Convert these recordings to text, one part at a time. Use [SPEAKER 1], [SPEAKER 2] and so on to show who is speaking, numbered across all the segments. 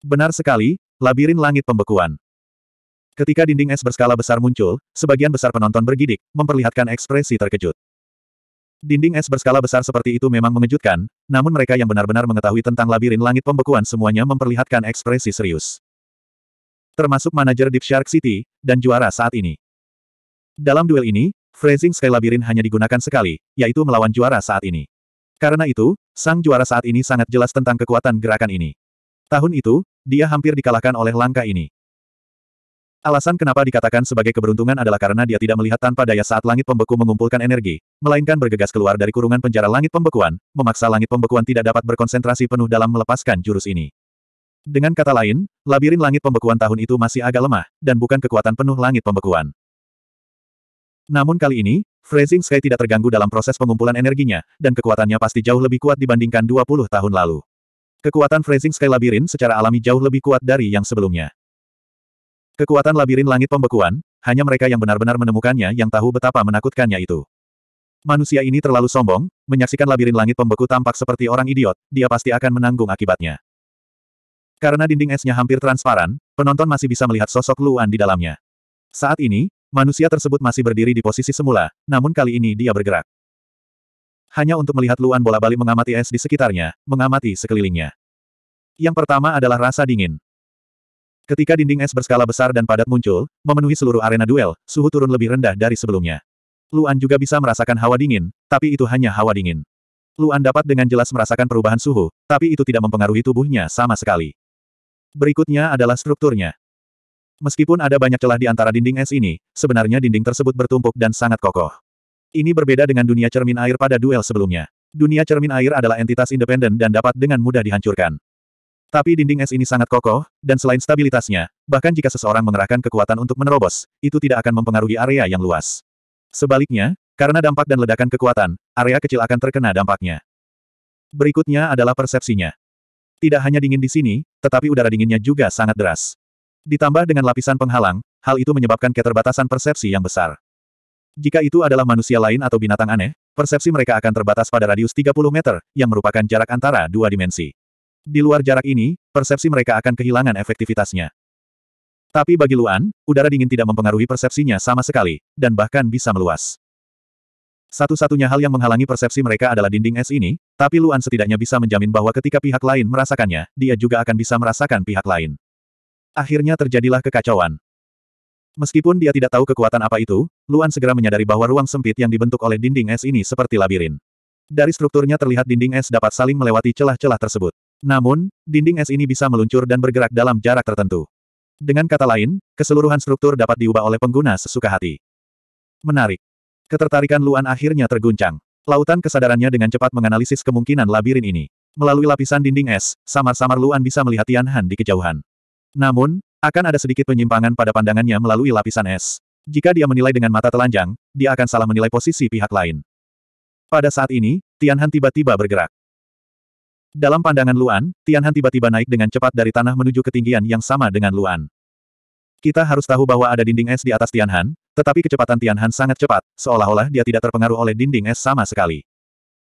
[SPEAKER 1] Benar sekali, labirin langit pembekuan. Ketika dinding es berskala besar muncul, sebagian besar penonton bergidik, memperlihatkan ekspresi terkejut. Dinding es berskala besar seperti itu memang mengejutkan, namun mereka yang benar-benar mengetahui tentang labirin langit pembekuan semuanya memperlihatkan ekspresi serius. Termasuk manajer Deep Shark City, dan juara saat ini. Dalam duel ini, Phrasing Sky Labirin hanya digunakan sekali, yaitu melawan juara saat ini. Karena itu, sang juara saat ini sangat jelas tentang kekuatan gerakan ini. Tahun itu, dia hampir dikalahkan oleh langkah ini. Alasan kenapa dikatakan sebagai keberuntungan adalah karena dia tidak melihat tanpa daya saat langit pembeku mengumpulkan energi, melainkan bergegas keluar dari kurungan penjara langit pembekuan, memaksa langit pembekuan tidak dapat berkonsentrasi penuh dalam melepaskan jurus ini. Dengan kata lain, labirin langit pembekuan tahun itu masih agak lemah, dan bukan kekuatan penuh langit pembekuan. Namun kali ini, Freezing Sky tidak terganggu dalam proses pengumpulan energinya, dan kekuatannya pasti jauh lebih kuat dibandingkan 20 tahun lalu. Kekuatan Freezing Sky Labirin secara alami jauh lebih kuat dari yang sebelumnya. Kekuatan labirin langit pembekuan, hanya mereka yang benar-benar menemukannya yang tahu betapa menakutkannya itu. Manusia ini terlalu sombong, menyaksikan labirin langit pembeku tampak seperti orang idiot, dia pasti akan menanggung akibatnya. Karena dinding esnya hampir transparan, penonton masih bisa melihat sosok Luan di dalamnya. Saat ini, Manusia tersebut masih berdiri di posisi semula, namun kali ini dia bergerak. Hanya untuk melihat Luan bola balik mengamati es di sekitarnya, mengamati sekelilingnya. Yang pertama adalah rasa dingin. Ketika dinding es berskala besar dan padat muncul, memenuhi seluruh arena duel, suhu turun lebih rendah dari sebelumnya. Luan juga bisa merasakan hawa dingin, tapi itu hanya hawa dingin. Luan dapat dengan jelas merasakan perubahan suhu, tapi itu tidak mempengaruhi tubuhnya sama sekali. Berikutnya adalah strukturnya. Meskipun ada banyak celah di antara dinding es ini, sebenarnya dinding tersebut bertumpuk dan sangat kokoh. Ini berbeda dengan dunia cermin air pada duel sebelumnya. Dunia cermin air adalah entitas independen dan dapat dengan mudah dihancurkan. Tapi dinding es ini sangat kokoh, dan selain stabilitasnya, bahkan jika seseorang mengerahkan kekuatan untuk menerobos, itu tidak akan mempengaruhi area yang luas. Sebaliknya, karena dampak dan ledakan kekuatan, area kecil akan terkena dampaknya. Berikutnya adalah persepsinya. Tidak hanya dingin di sini, tetapi udara dinginnya juga sangat deras. Ditambah dengan lapisan penghalang, hal itu menyebabkan keterbatasan persepsi yang besar. Jika itu adalah manusia lain atau binatang aneh, persepsi mereka akan terbatas pada radius 30 meter, yang merupakan jarak antara dua dimensi. Di luar jarak ini, persepsi mereka akan kehilangan efektivitasnya. Tapi bagi Luan, udara dingin tidak mempengaruhi persepsinya sama sekali, dan bahkan bisa meluas. Satu-satunya hal yang menghalangi persepsi mereka adalah dinding es ini, tapi Luan setidaknya bisa menjamin bahwa ketika pihak lain merasakannya, dia juga akan bisa merasakan pihak lain. Akhirnya terjadilah kekacauan. Meskipun dia tidak tahu kekuatan apa itu, Luan segera menyadari bahwa ruang sempit yang dibentuk oleh dinding es ini seperti labirin. Dari strukturnya terlihat dinding es dapat saling melewati celah-celah tersebut. Namun, dinding es ini bisa meluncur dan bergerak dalam jarak tertentu. Dengan kata lain, keseluruhan struktur dapat diubah oleh pengguna sesuka hati. Menarik. Ketertarikan Luan akhirnya terguncang. Lautan kesadarannya dengan cepat menganalisis kemungkinan labirin ini. Melalui lapisan dinding es, samar-samar Luan bisa melihat Tianhan di kejauhan. Namun, akan ada sedikit penyimpangan pada pandangannya melalui lapisan es. Jika dia menilai dengan mata telanjang, dia akan salah menilai posisi pihak lain. Pada saat ini, Tianhan tiba-tiba bergerak. Dalam pandangan Luan, Tianhan tiba-tiba naik dengan cepat dari tanah menuju ketinggian yang sama dengan Luan. Kita harus tahu bahwa ada dinding es di atas Tianhan, tetapi kecepatan Tianhan sangat cepat, seolah-olah dia tidak terpengaruh oleh dinding es sama sekali.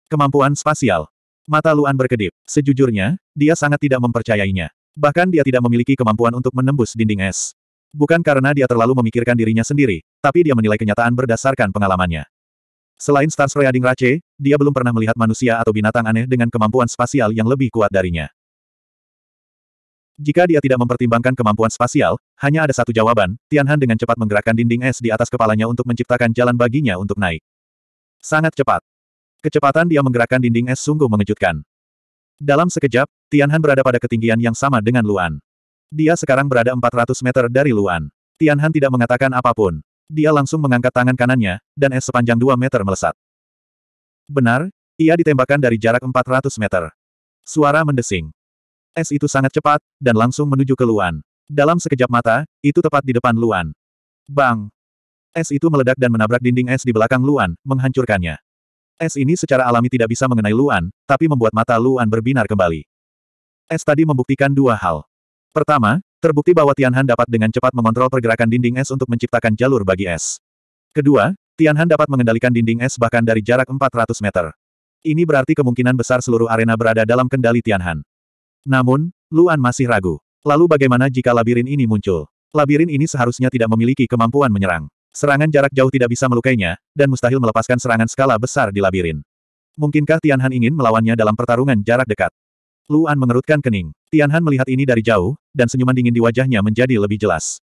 [SPEAKER 1] Kemampuan spasial. Mata Luan berkedip. Sejujurnya, dia sangat tidak mempercayainya. Bahkan dia tidak memiliki kemampuan untuk menembus dinding es. Bukan karena dia terlalu memikirkan dirinya sendiri, tapi dia menilai kenyataan berdasarkan pengalamannya. Selain Stans Reading Rache, dia belum pernah melihat manusia atau binatang aneh dengan kemampuan spasial yang lebih kuat darinya. Jika dia tidak mempertimbangkan kemampuan spasial, hanya ada satu jawaban, Tianhan dengan cepat menggerakkan dinding es di atas kepalanya untuk menciptakan jalan baginya untuk naik. Sangat cepat. Kecepatan dia menggerakkan dinding es sungguh mengejutkan. Dalam sekejap, Tianhan berada pada ketinggian yang sama dengan Luan. Dia sekarang berada 400 meter dari Luan. Tianhan tidak mengatakan apapun. Dia langsung mengangkat tangan kanannya, dan es sepanjang 2 meter melesat. Benar, ia ditembakkan dari jarak 400 meter. Suara mendesing. Es itu sangat cepat, dan langsung menuju ke Luan. Dalam sekejap mata, itu tepat di depan Luan. Bang! Es itu meledak dan menabrak dinding es di belakang Luan, menghancurkannya. Es ini secara alami tidak bisa mengenai Luan, tapi membuat mata Luan berbinar kembali. Es tadi membuktikan dua hal. Pertama, terbukti bahwa Tianhan dapat dengan cepat mengontrol pergerakan dinding es untuk menciptakan jalur bagi es. Kedua, Tianhan dapat mengendalikan dinding es bahkan dari jarak 400 meter. Ini berarti kemungkinan besar seluruh arena berada dalam kendali Tianhan. Namun, Luan masih ragu. Lalu bagaimana jika labirin ini muncul? Labirin ini seharusnya tidak memiliki kemampuan menyerang. Serangan jarak jauh tidak bisa melukainya, dan mustahil melepaskan serangan skala besar di labirin. Mungkinkah Tianhan ingin melawannya dalam pertarungan jarak dekat? Luan mengerutkan kening. Tianhan melihat ini dari jauh, dan senyuman dingin di wajahnya menjadi lebih jelas.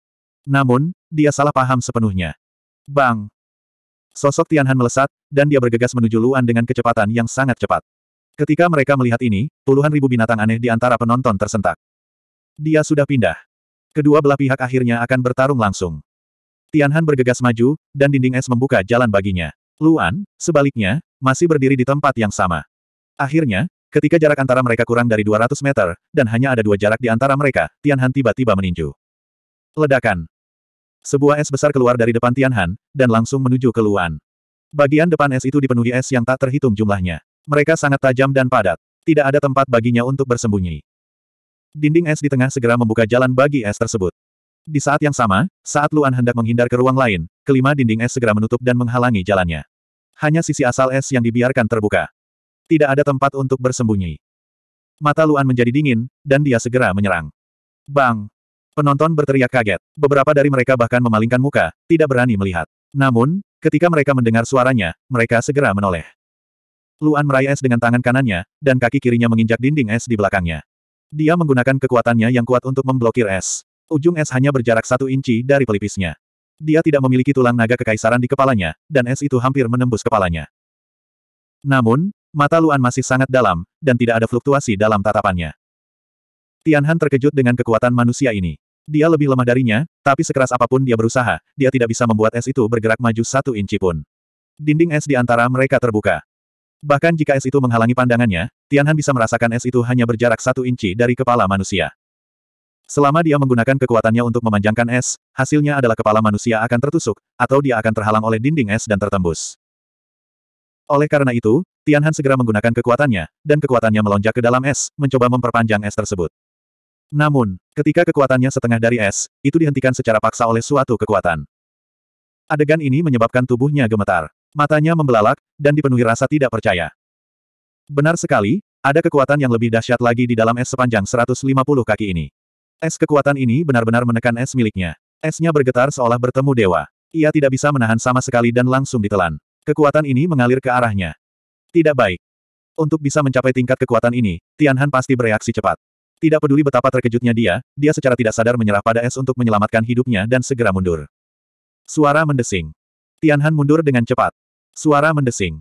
[SPEAKER 1] Namun, dia salah paham sepenuhnya. Bang! Sosok Tianhan melesat, dan dia bergegas menuju Luan dengan kecepatan yang sangat cepat. Ketika mereka melihat ini, puluhan ribu binatang aneh di antara penonton tersentak. Dia sudah pindah. Kedua belah pihak akhirnya akan bertarung langsung. Tianhan bergegas maju, dan dinding es membuka jalan baginya. Luan, sebaliknya, masih berdiri di tempat yang sama. Akhirnya, Ketika jarak antara mereka kurang dari 200 meter, dan hanya ada dua jarak di antara mereka, Tianhan tiba-tiba meninju. Ledakan. Sebuah es besar keluar dari depan Tianhan, dan langsung menuju ke Luan. Bagian depan es itu dipenuhi es yang tak terhitung jumlahnya. Mereka sangat tajam dan padat. Tidak ada tempat baginya untuk bersembunyi. Dinding es di tengah segera membuka jalan bagi es tersebut. Di saat yang sama, saat Luan hendak menghindar ke ruang lain, kelima dinding es segera menutup dan menghalangi jalannya. Hanya sisi asal es yang dibiarkan terbuka. Tidak ada tempat untuk bersembunyi. Mata Luan menjadi dingin, dan dia segera menyerang. Bang! Penonton berteriak kaget. Beberapa dari mereka bahkan memalingkan muka, tidak berani melihat. Namun, ketika mereka mendengar suaranya, mereka segera menoleh. Luan meraih es dengan tangan kanannya, dan kaki kirinya menginjak dinding es di belakangnya. Dia menggunakan kekuatannya yang kuat untuk memblokir es. Ujung es hanya berjarak satu inci dari pelipisnya. Dia tidak memiliki tulang naga kekaisaran di kepalanya, dan es itu hampir menembus kepalanya. Namun, Mata Luan masih sangat dalam, dan tidak ada fluktuasi dalam tatapannya. Tianhan terkejut dengan kekuatan manusia ini. Dia lebih lemah darinya, tapi sekeras apapun dia berusaha, dia tidak bisa membuat es itu bergerak maju satu inci pun. Dinding es di antara mereka terbuka. Bahkan jika es itu menghalangi pandangannya, Tianhan bisa merasakan es itu hanya berjarak satu inci dari kepala manusia. Selama dia menggunakan kekuatannya untuk memanjangkan es, hasilnya adalah kepala manusia akan tertusuk, atau dia akan terhalang oleh dinding es dan tertembus. Oleh karena itu, Tianhan segera menggunakan kekuatannya, dan kekuatannya melonjak ke dalam es, mencoba memperpanjang es tersebut. Namun, ketika kekuatannya setengah dari es, itu dihentikan secara paksa oleh suatu kekuatan. Adegan ini menyebabkan tubuhnya gemetar. Matanya membelalak, dan dipenuhi rasa tidak percaya. Benar sekali, ada kekuatan yang lebih dahsyat lagi di dalam es sepanjang 150 kaki ini. Es kekuatan ini benar-benar menekan es miliknya. Esnya bergetar seolah bertemu dewa. Ia tidak bisa menahan sama sekali dan langsung ditelan. Kekuatan ini mengalir ke arahnya. Tidak baik. Untuk bisa mencapai tingkat kekuatan ini, Tianhan pasti bereaksi cepat. Tidak peduli betapa terkejutnya dia, dia secara tidak sadar menyerah pada es untuk menyelamatkan hidupnya dan segera mundur. Suara mendesing. Tianhan mundur dengan cepat. Suara mendesing.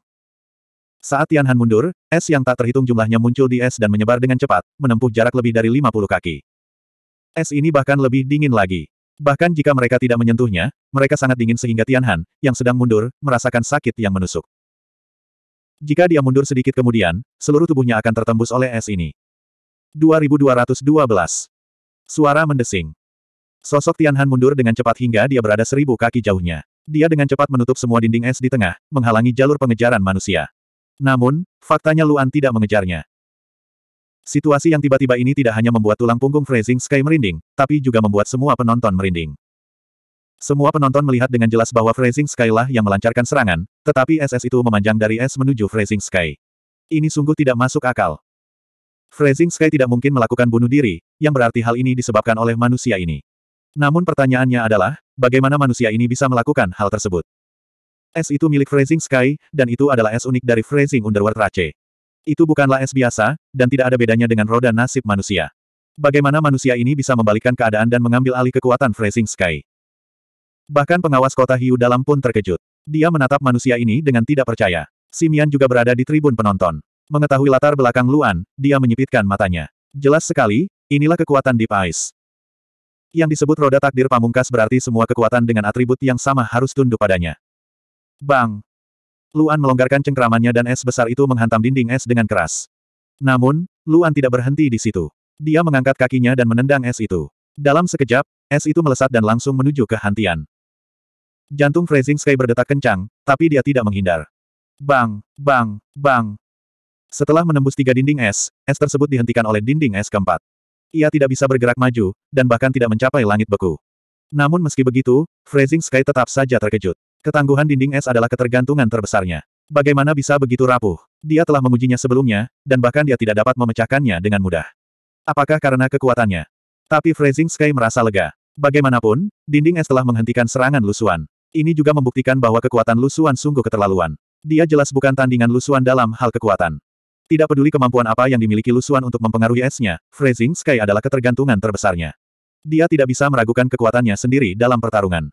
[SPEAKER 1] Saat Tianhan mundur, es yang tak terhitung jumlahnya muncul di es dan menyebar dengan cepat, menempuh jarak lebih dari 50 kaki. Es ini bahkan lebih dingin lagi. Bahkan jika mereka tidak menyentuhnya, mereka sangat dingin sehingga Tianhan, yang sedang mundur, merasakan sakit yang menusuk. Jika dia mundur sedikit kemudian, seluruh tubuhnya akan tertembus oleh es ini. 2212 Suara mendesing. Sosok Tianhan mundur dengan cepat hingga dia berada seribu kaki jauhnya. Dia dengan cepat menutup semua dinding es di tengah, menghalangi jalur pengejaran manusia. Namun, faktanya Luan tidak mengejarnya. Situasi yang tiba-tiba ini tidak hanya membuat tulang punggung Freezing Sky merinding, tapi juga membuat semua penonton merinding. Semua penonton melihat dengan jelas bahwa Freezing Sky lah yang melancarkan serangan, tetapi SS itu memanjang dari es menuju Freezing Sky. Ini sungguh tidak masuk akal. Freezing Sky tidak mungkin melakukan bunuh diri, yang berarti hal ini disebabkan oleh manusia ini. Namun pertanyaannya adalah, bagaimana manusia ini bisa melakukan hal tersebut? Es itu milik Freezing Sky, dan itu adalah es unik dari Freezing Underworld Rache. Itu bukanlah es biasa, dan tidak ada bedanya dengan roda nasib manusia. Bagaimana manusia ini bisa membalikkan keadaan dan mengambil alih kekuatan Freezing Sky? Bahkan pengawas kota Hiu dalam pun terkejut. Dia menatap manusia ini dengan tidak percaya. Simian juga berada di tribun penonton. Mengetahui latar belakang Luan, dia menyipitkan matanya. Jelas sekali, inilah kekuatan Deep Ice. Yang disebut roda takdir pamungkas berarti semua kekuatan dengan atribut yang sama harus tunduk padanya. Bang! Luan melonggarkan cengkeramannya dan es besar itu menghantam dinding es dengan keras. Namun, Luan tidak berhenti di situ. Dia mengangkat kakinya dan menendang es itu. Dalam sekejap, es itu melesat dan langsung menuju ke Hantian. Jantung Freezing Sky berdetak kencang, tapi dia tidak menghindar. Bang, bang, bang. Setelah menembus tiga dinding es, es tersebut dihentikan oleh dinding es keempat. Ia tidak bisa bergerak maju, dan bahkan tidak mencapai langit beku. Namun meski begitu, Freezing Sky tetap saja terkejut. Ketangguhan dinding es adalah ketergantungan terbesarnya. Bagaimana bisa begitu rapuh? Dia telah mengujinya sebelumnya, dan bahkan dia tidak dapat memecahkannya dengan mudah. Apakah karena kekuatannya? Tapi Freezing Sky merasa lega. Bagaimanapun, dinding es telah menghentikan serangan lusuan. Ini juga membuktikan bahwa kekuatan lusuan sungguh keterlaluan. Dia jelas bukan tandingan lusuan dalam hal kekuatan. Tidak peduli kemampuan apa yang dimiliki lusuan untuk mempengaruhi esnya, Freezing Sky adalah ketergantungan terbesarnya. Dia tidak bisa meragukan kekuatannya sendiri dalam pertarungan.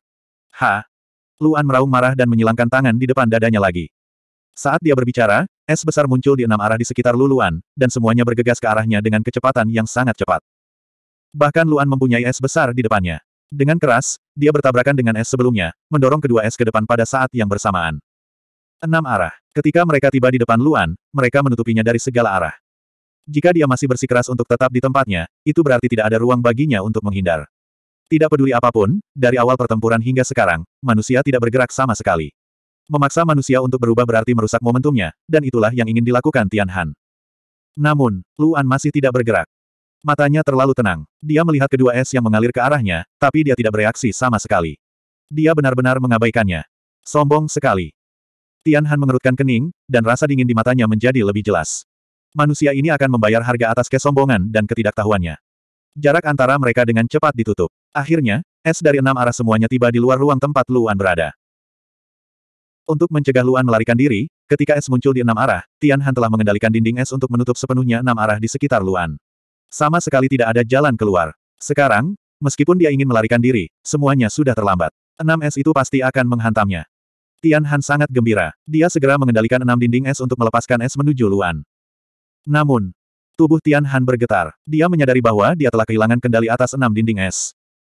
[SPEAKER 1] Ha, Luan meraung marah dan menyilangkan tangan di depan dadanya lagi. Saat dia berbicara, es besar muncul di enam arah di sekitar Luluan, dan semuanya bergegas ke arahnya dengan kecepatan yang sangat cepat. Bahkan Luan mempunyai es besar di depannya. Dengan keras, dia bertabrakan dengan es sebelumnya, mendorong kedua es ke depan pada saat yang bersamaan. Enam arah. Ketika mereka tiba di depan Luan, mereka menutupinya dari segala arah. Jika dia masih bersikeras untuk tetap di tempatnya, itu berarti tidak ada ruang baginya untuk menghindar. Tidak peduli apapun, dari awal pertempuran hingga sekarang, manusia tidak bergerak sama sekali. Memaksa manusia untuk berubah berarti merusak momentumnya, dan itulah yang ingin dilakukan Tian Han. Namun, Luan masih tidak bergerak. Matanya terlalu tenang. Dia melihat kedua es yang mengalir ke arahnya, tapi dia tidak bereaksi sama sekali. Dia benar-benar mengabaikannya. Sombong sekali. Tian Han mengerutkan kening, dan rasa dingin di matanya menjadi lebih jelas. Manusia ini akan membayar harga atas kesombongan dan ketidaktahuannya. Jarak antara mereka dengan cepat ditutup. Akhirnya, es dari enam arah semuanya tiba di luar ruang tempat Luan berada. Untuk mencegah Luan melarikan diri, ketika es muncul di enam arah, Tian Han telah mengendalikan dinding es untuk menutup sepenuhnya enam arah di sekitar Luan. Sama sekali tidak ada jalan keluar. Sekarang, meskipun dia ingin melarikan diri, semuanya sudah terlambat. Enam es itu pasti akan menghantamnya. Tian Han sangat gembira. Dia segera mengendalikan enam dinding es untuk melepaskan es menuju Luan. Namun, Tubuh Tian Han bergetar. Dia menyadari bahwa dia telah kehilangan kendali atas enam dinding es.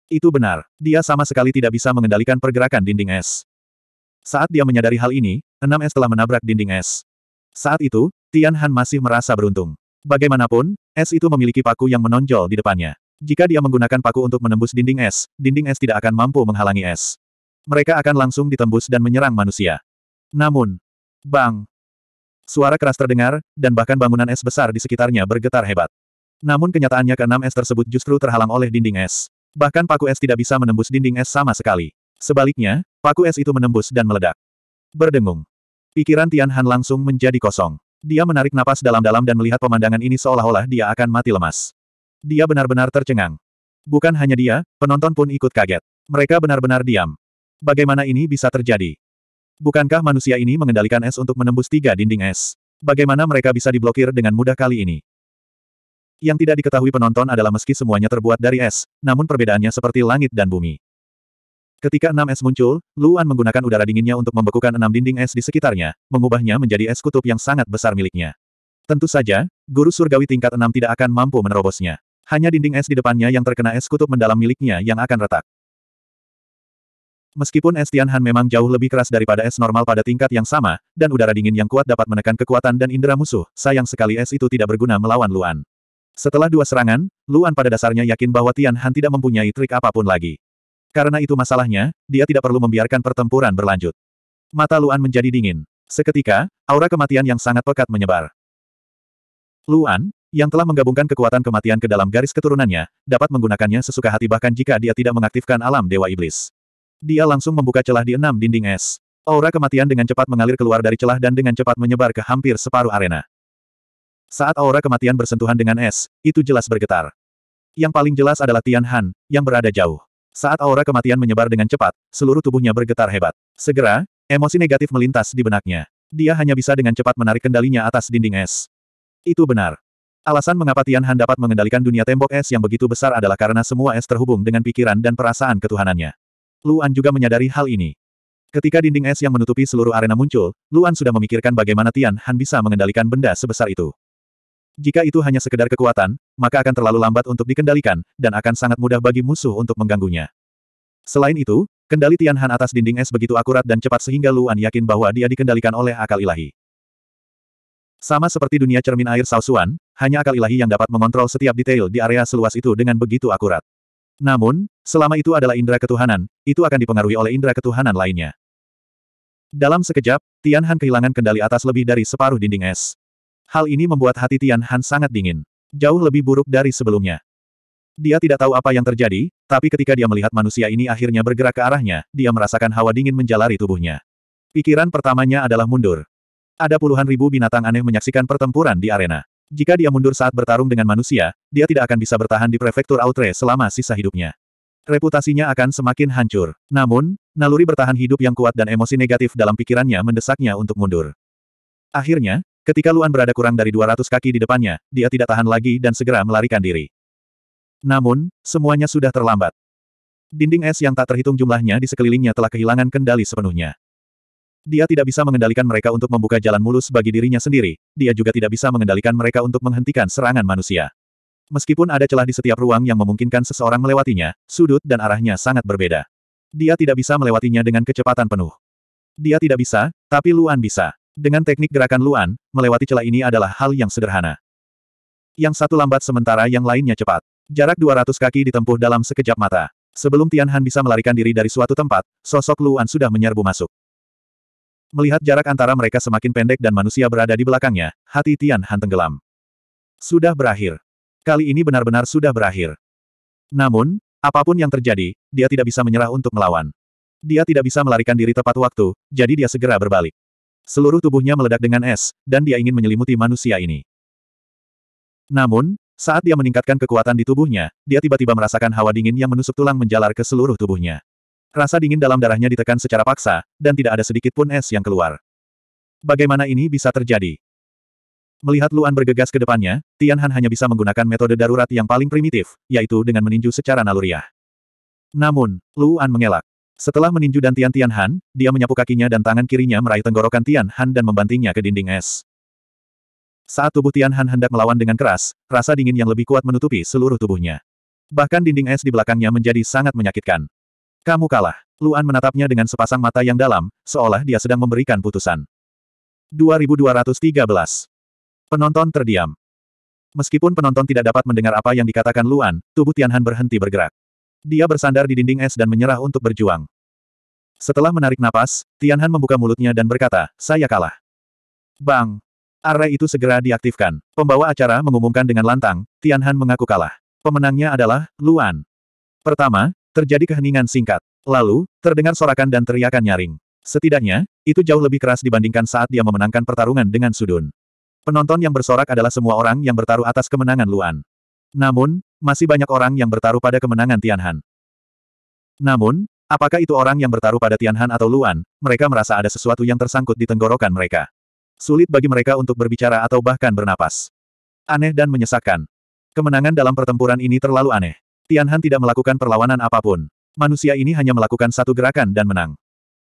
[SPEAKER 1] Itu benar. Dia sama sekali tidak bisa mengendalikan pergerakan dinding es. Saat dia menyadari hal ini, enam es telah menabrak dinding es. Saat itu, Tian Han masih merasa beruntung. Bagaimanapun, es itu memiliki paku yang menonjol di depannya. Jika dia menggunakan paku untuk menembus dinding es, dinding es tidak akan mampu menghalangi es. Mereka akan langsung ditembus dan menyerang manusia. Namun, bang, Suara keras terdengar, dan bahkan bangunan es besar di sekitarnya bergetar hebat. Namun kenyataannya keenam es tersebut justru terhalang oleh dinding es. Bahkan paku es tidak bisa menembus dinding es sama sekali. Sebaliknya, paku es itu menembus dan meledak. Berdengung. Pikiran Tian Han langsung menjadi kosong. Dia menarik napas dalam-dalam dan melihat pemandangan ini seolah-olah dia akan mati lemas. Dia benar-benar tercengang. Bukan hanya dia, penonton pun ikut kaget. Mereka benar-benar diam. Bagaimana ini bisa terjadi? Bukankah manusia ini mengendalikan es untuk menembus tiga dinding es? Bagaimana mereka bisa diblokir dengan mudah kali ini? Yang tidak diketahui penonton adalah meski semuanya terbuat dari es, namun perbedaannya seperti langit dan bumi. Ketika enam es muncul, Luan menggunakan udara dinginnya untuk membekukan enam dinding es di sekitarnya, mengubahnya menjadi es kutub yang sangat besar miliknya. Tentu saja, guru surgawi tingkat enam tidak akan mampu menerobosnya. Hanya dinding es di depannya yang terkena es kutub mendalam miliknya yang akan retak. Meskipun es Tianhan memang jauh lebih keras daripada es normal pada tingkat yang sama, dan udara dingin yang kuat dapat menekan kekuatan dan indera musuh, sayang sekali es itu tidak berguna melawan Luan. Setelah dua serangan, Luan pada dasarnya yakin bahwa Tianhan tidak mempunyai trik apapun lagi. Karena itu masalahnya, dia tidak perlu membiarkan pertempuran berlanjut. Mata Luan menjadi dingin. Seketika, aura kematian yang sangat pekat menyebar. Luan, yang telah menggabungkan kekuatan kematian ke dalam garis keturunannya, dapat menggunakannya sesuka hati bahkan jika dia tidak mengaktifkan alam Dewa Iblis. Dia langsung membuka celah di enam dinding es. Aura kematian dengan cepat mengalir keluar dari celah dan dengan cepat menyebar ke hampir separuh arena. Saat aura kematian bersentuhan dengan es, itu jelas bergetar. Yang paling jelas adalah Tian Han, yang berada jauh. Saat aura kematian menyebar dengan cepat, seluruh tubuhnya bergetar hebat. Segera, emosi negatif melintas di benaknya. Dia hanya bisa dengan cepat menarik kendalinya atas dinding es. Itu benar. Alasan mengapa Tian Han dapat mengendalikan dunia tembok es yang begitu besar adalah karena semua es terhubung dengan pikiran dan perasaan ketuhanannya. Luan juga menyadari hal ini. Ketika dinding es yang menutupi seluruh arena muncul, Luan sudah memikirkan bagaimana Tian Han bisa mengendalikan benda sebesar itu. Jika itu hanya sekedar kekuatan, maka akan terlalu lambat untuk dikendalikan, dan akan sangat mudah bagi musuh untuk mengganggunya. Selain itu, kendali Tian Han atas dinding es begitu akurat dan cepat sehingga Luan yakin bahwa dia dikendalikan oleh akal ilahi. Sama seperti dunia cermin air Sausuan, hanya akal ilahi yang dapat mengontrol setiap detail di area seluas itu dengan begitu akurat. Namun, selama itu adalah indera ketuhanan, itu akan dipengaruhi oleh indera ketuhanan lainnya. Dalam sekejap, Tian Han kehilangan kendali atas lebih dari separuh dinding es. Hal ini membuat hati Tian Han sangat dingin. Jauh lebih buruk dari sebelumnya. Dia tidak tahu apa yang terjadi, tapi ketika dia melihat manusia ini akhirnya bergerak ke arahnya, dia merasakan hawa dingin menjalari tubuhnya. Pikiran pertamanya adalah mundur. Ada puluhan ribu binatang aneh menyaksikan pertempuran di arena. Jika dia mundur saat bertarung dengan manusia, dia tidak akan bisa bertahan di prefektur Outre selama sisa hidupnya. Reputasinya akan semakin hancur. Namun, naluri bertahan hidup yang kuat dan emosi negatif dalam pikirannya mendesaknya untuk mundur. Akhirnya, ketika Luan berada kurang dari 200 kaki di depannya, dia tidak tahan lagi dan segera melarikan diri. Namun, semuanya sudah terlambat. Dinding es yang tak terhitung jumlahnya di sekelilingnya telah kehilangan kendali sepenuhnya. Dia tidak bisa mengendalikan mereka untuk membuka jalan mulus bagi dirinya sendiri, dia juga tidak bisa mengendalikan mereka untuk menghentikan serangan manusia. Meskipun ada celah di setiap ruang yang memungkinkan seseorang melewatinya, sudut dan arahnya sangat berbeda. Dia tidak bisa melewatinya dengan kecepatan penuh. Dia tidak bisa, tapi Luan bisa. Dengan teknik gerakan Luan, melewati celah ini adalah hal yang sederhana. Yang satu lambat sementara yang lainnya cepat. Jarak 200 kaki ditempuh dalam sekejap mata. Sebelum Tianhan bisa melarikan diri dari suatu tempat, sosok Luan sudah menyerbu masuk. Melihat jarak antara mereka semakin pendek dan manusia berada di belakangnya, hati Tian Han tenggelam. Sudah berakhir. Kali ini benar-benar sudah berakhir. Namun, apapun yang terjadi, dia tidak bisa menyerah untuk melawan. Dia tidak bisa melarikan diri tepat waktu, jadi dia segera berbalik. Seluruh tubuhnya meledak dengan es, dan dia ingin menyelimuti manusia ini. Namun, saat dia meningkatkan kekuatan di tubuhnya, dia tiba-tiba merasakan hawa dingin yang menusuk tulang menjalar ke seluruh tubuhnya. Rasa dingin dalam darahnya ditekan secara paksa, dan tidak ada sedikit pun es yang keluar. Bagaimana ini bisa terjadi? Melihat Luan bergegas ke depannya, Tian Han hanya bisa menggunakan metode darurat yang paling primitif, yaitu dengan meninju secara naluriah. Namun, Luan mengelak. Setelah meninju dan Tian Tian Han, dia menyapu kakinya dan tangan kirinya meraih tenggorokan Tian Han dan membantingnya ke dinding es. Saat tubuh Tian Han hendak melawan dengan keras, rasa dingin yang lebih kuat menutupi seluruh tubuhnya. Bahkan dinding es di belakangnya menjadi sangat menyakitkan. Kamu kalah. Luan menatapnya dengan sepasang mata yang dalam, seolah dia sedang memberikan putusan. 2213. Penonton terdiam. Meskipun penonton tidak dapat mendengar apa yang dikatakan Luan, tubuh Tianhan berhenti bergerak. Dia bersandar di dinding es dan menyerah untuk berjuang. Setelah menarik napas, Tianhan membuka mulutnya dan berkata, saya kalah. Bang! Array itu segera diaktifkan. Pembawa acara mengumumkan dengan lantang, Tianhan mengaku kalah. Pemenangnya adalah, Luan. Pertama, Terjadi keheningan singkat. Lalu, terdengar sorakan dan teriakan nyaring. Setidaknya, itu jauh lebih keras dibandingkan saat dia memenangkan pertarungan dengan Sudun. Penonton yang bersorak adalah semua orang yang bertaruh atas kemenangan Luan. Namun, masih banyak orang yang bertaruh pada kemenangan Tianhan. Namun, apakah itu orang yang bertaruh pada Tianhan atau Luan, mereka merasa ada sesuatu yang tersangkut di tenggorokan mereka. Sulit bagi mereka untuk berbicara atau bahkan bernapas. Aneh dan menyesakkan. Kemenangan dalam pertempuran ini terlalu aneh. Tianhan tidak melakukan perlawanan apapun. Manusia ini hanya melakukan satu gerakan dan menang.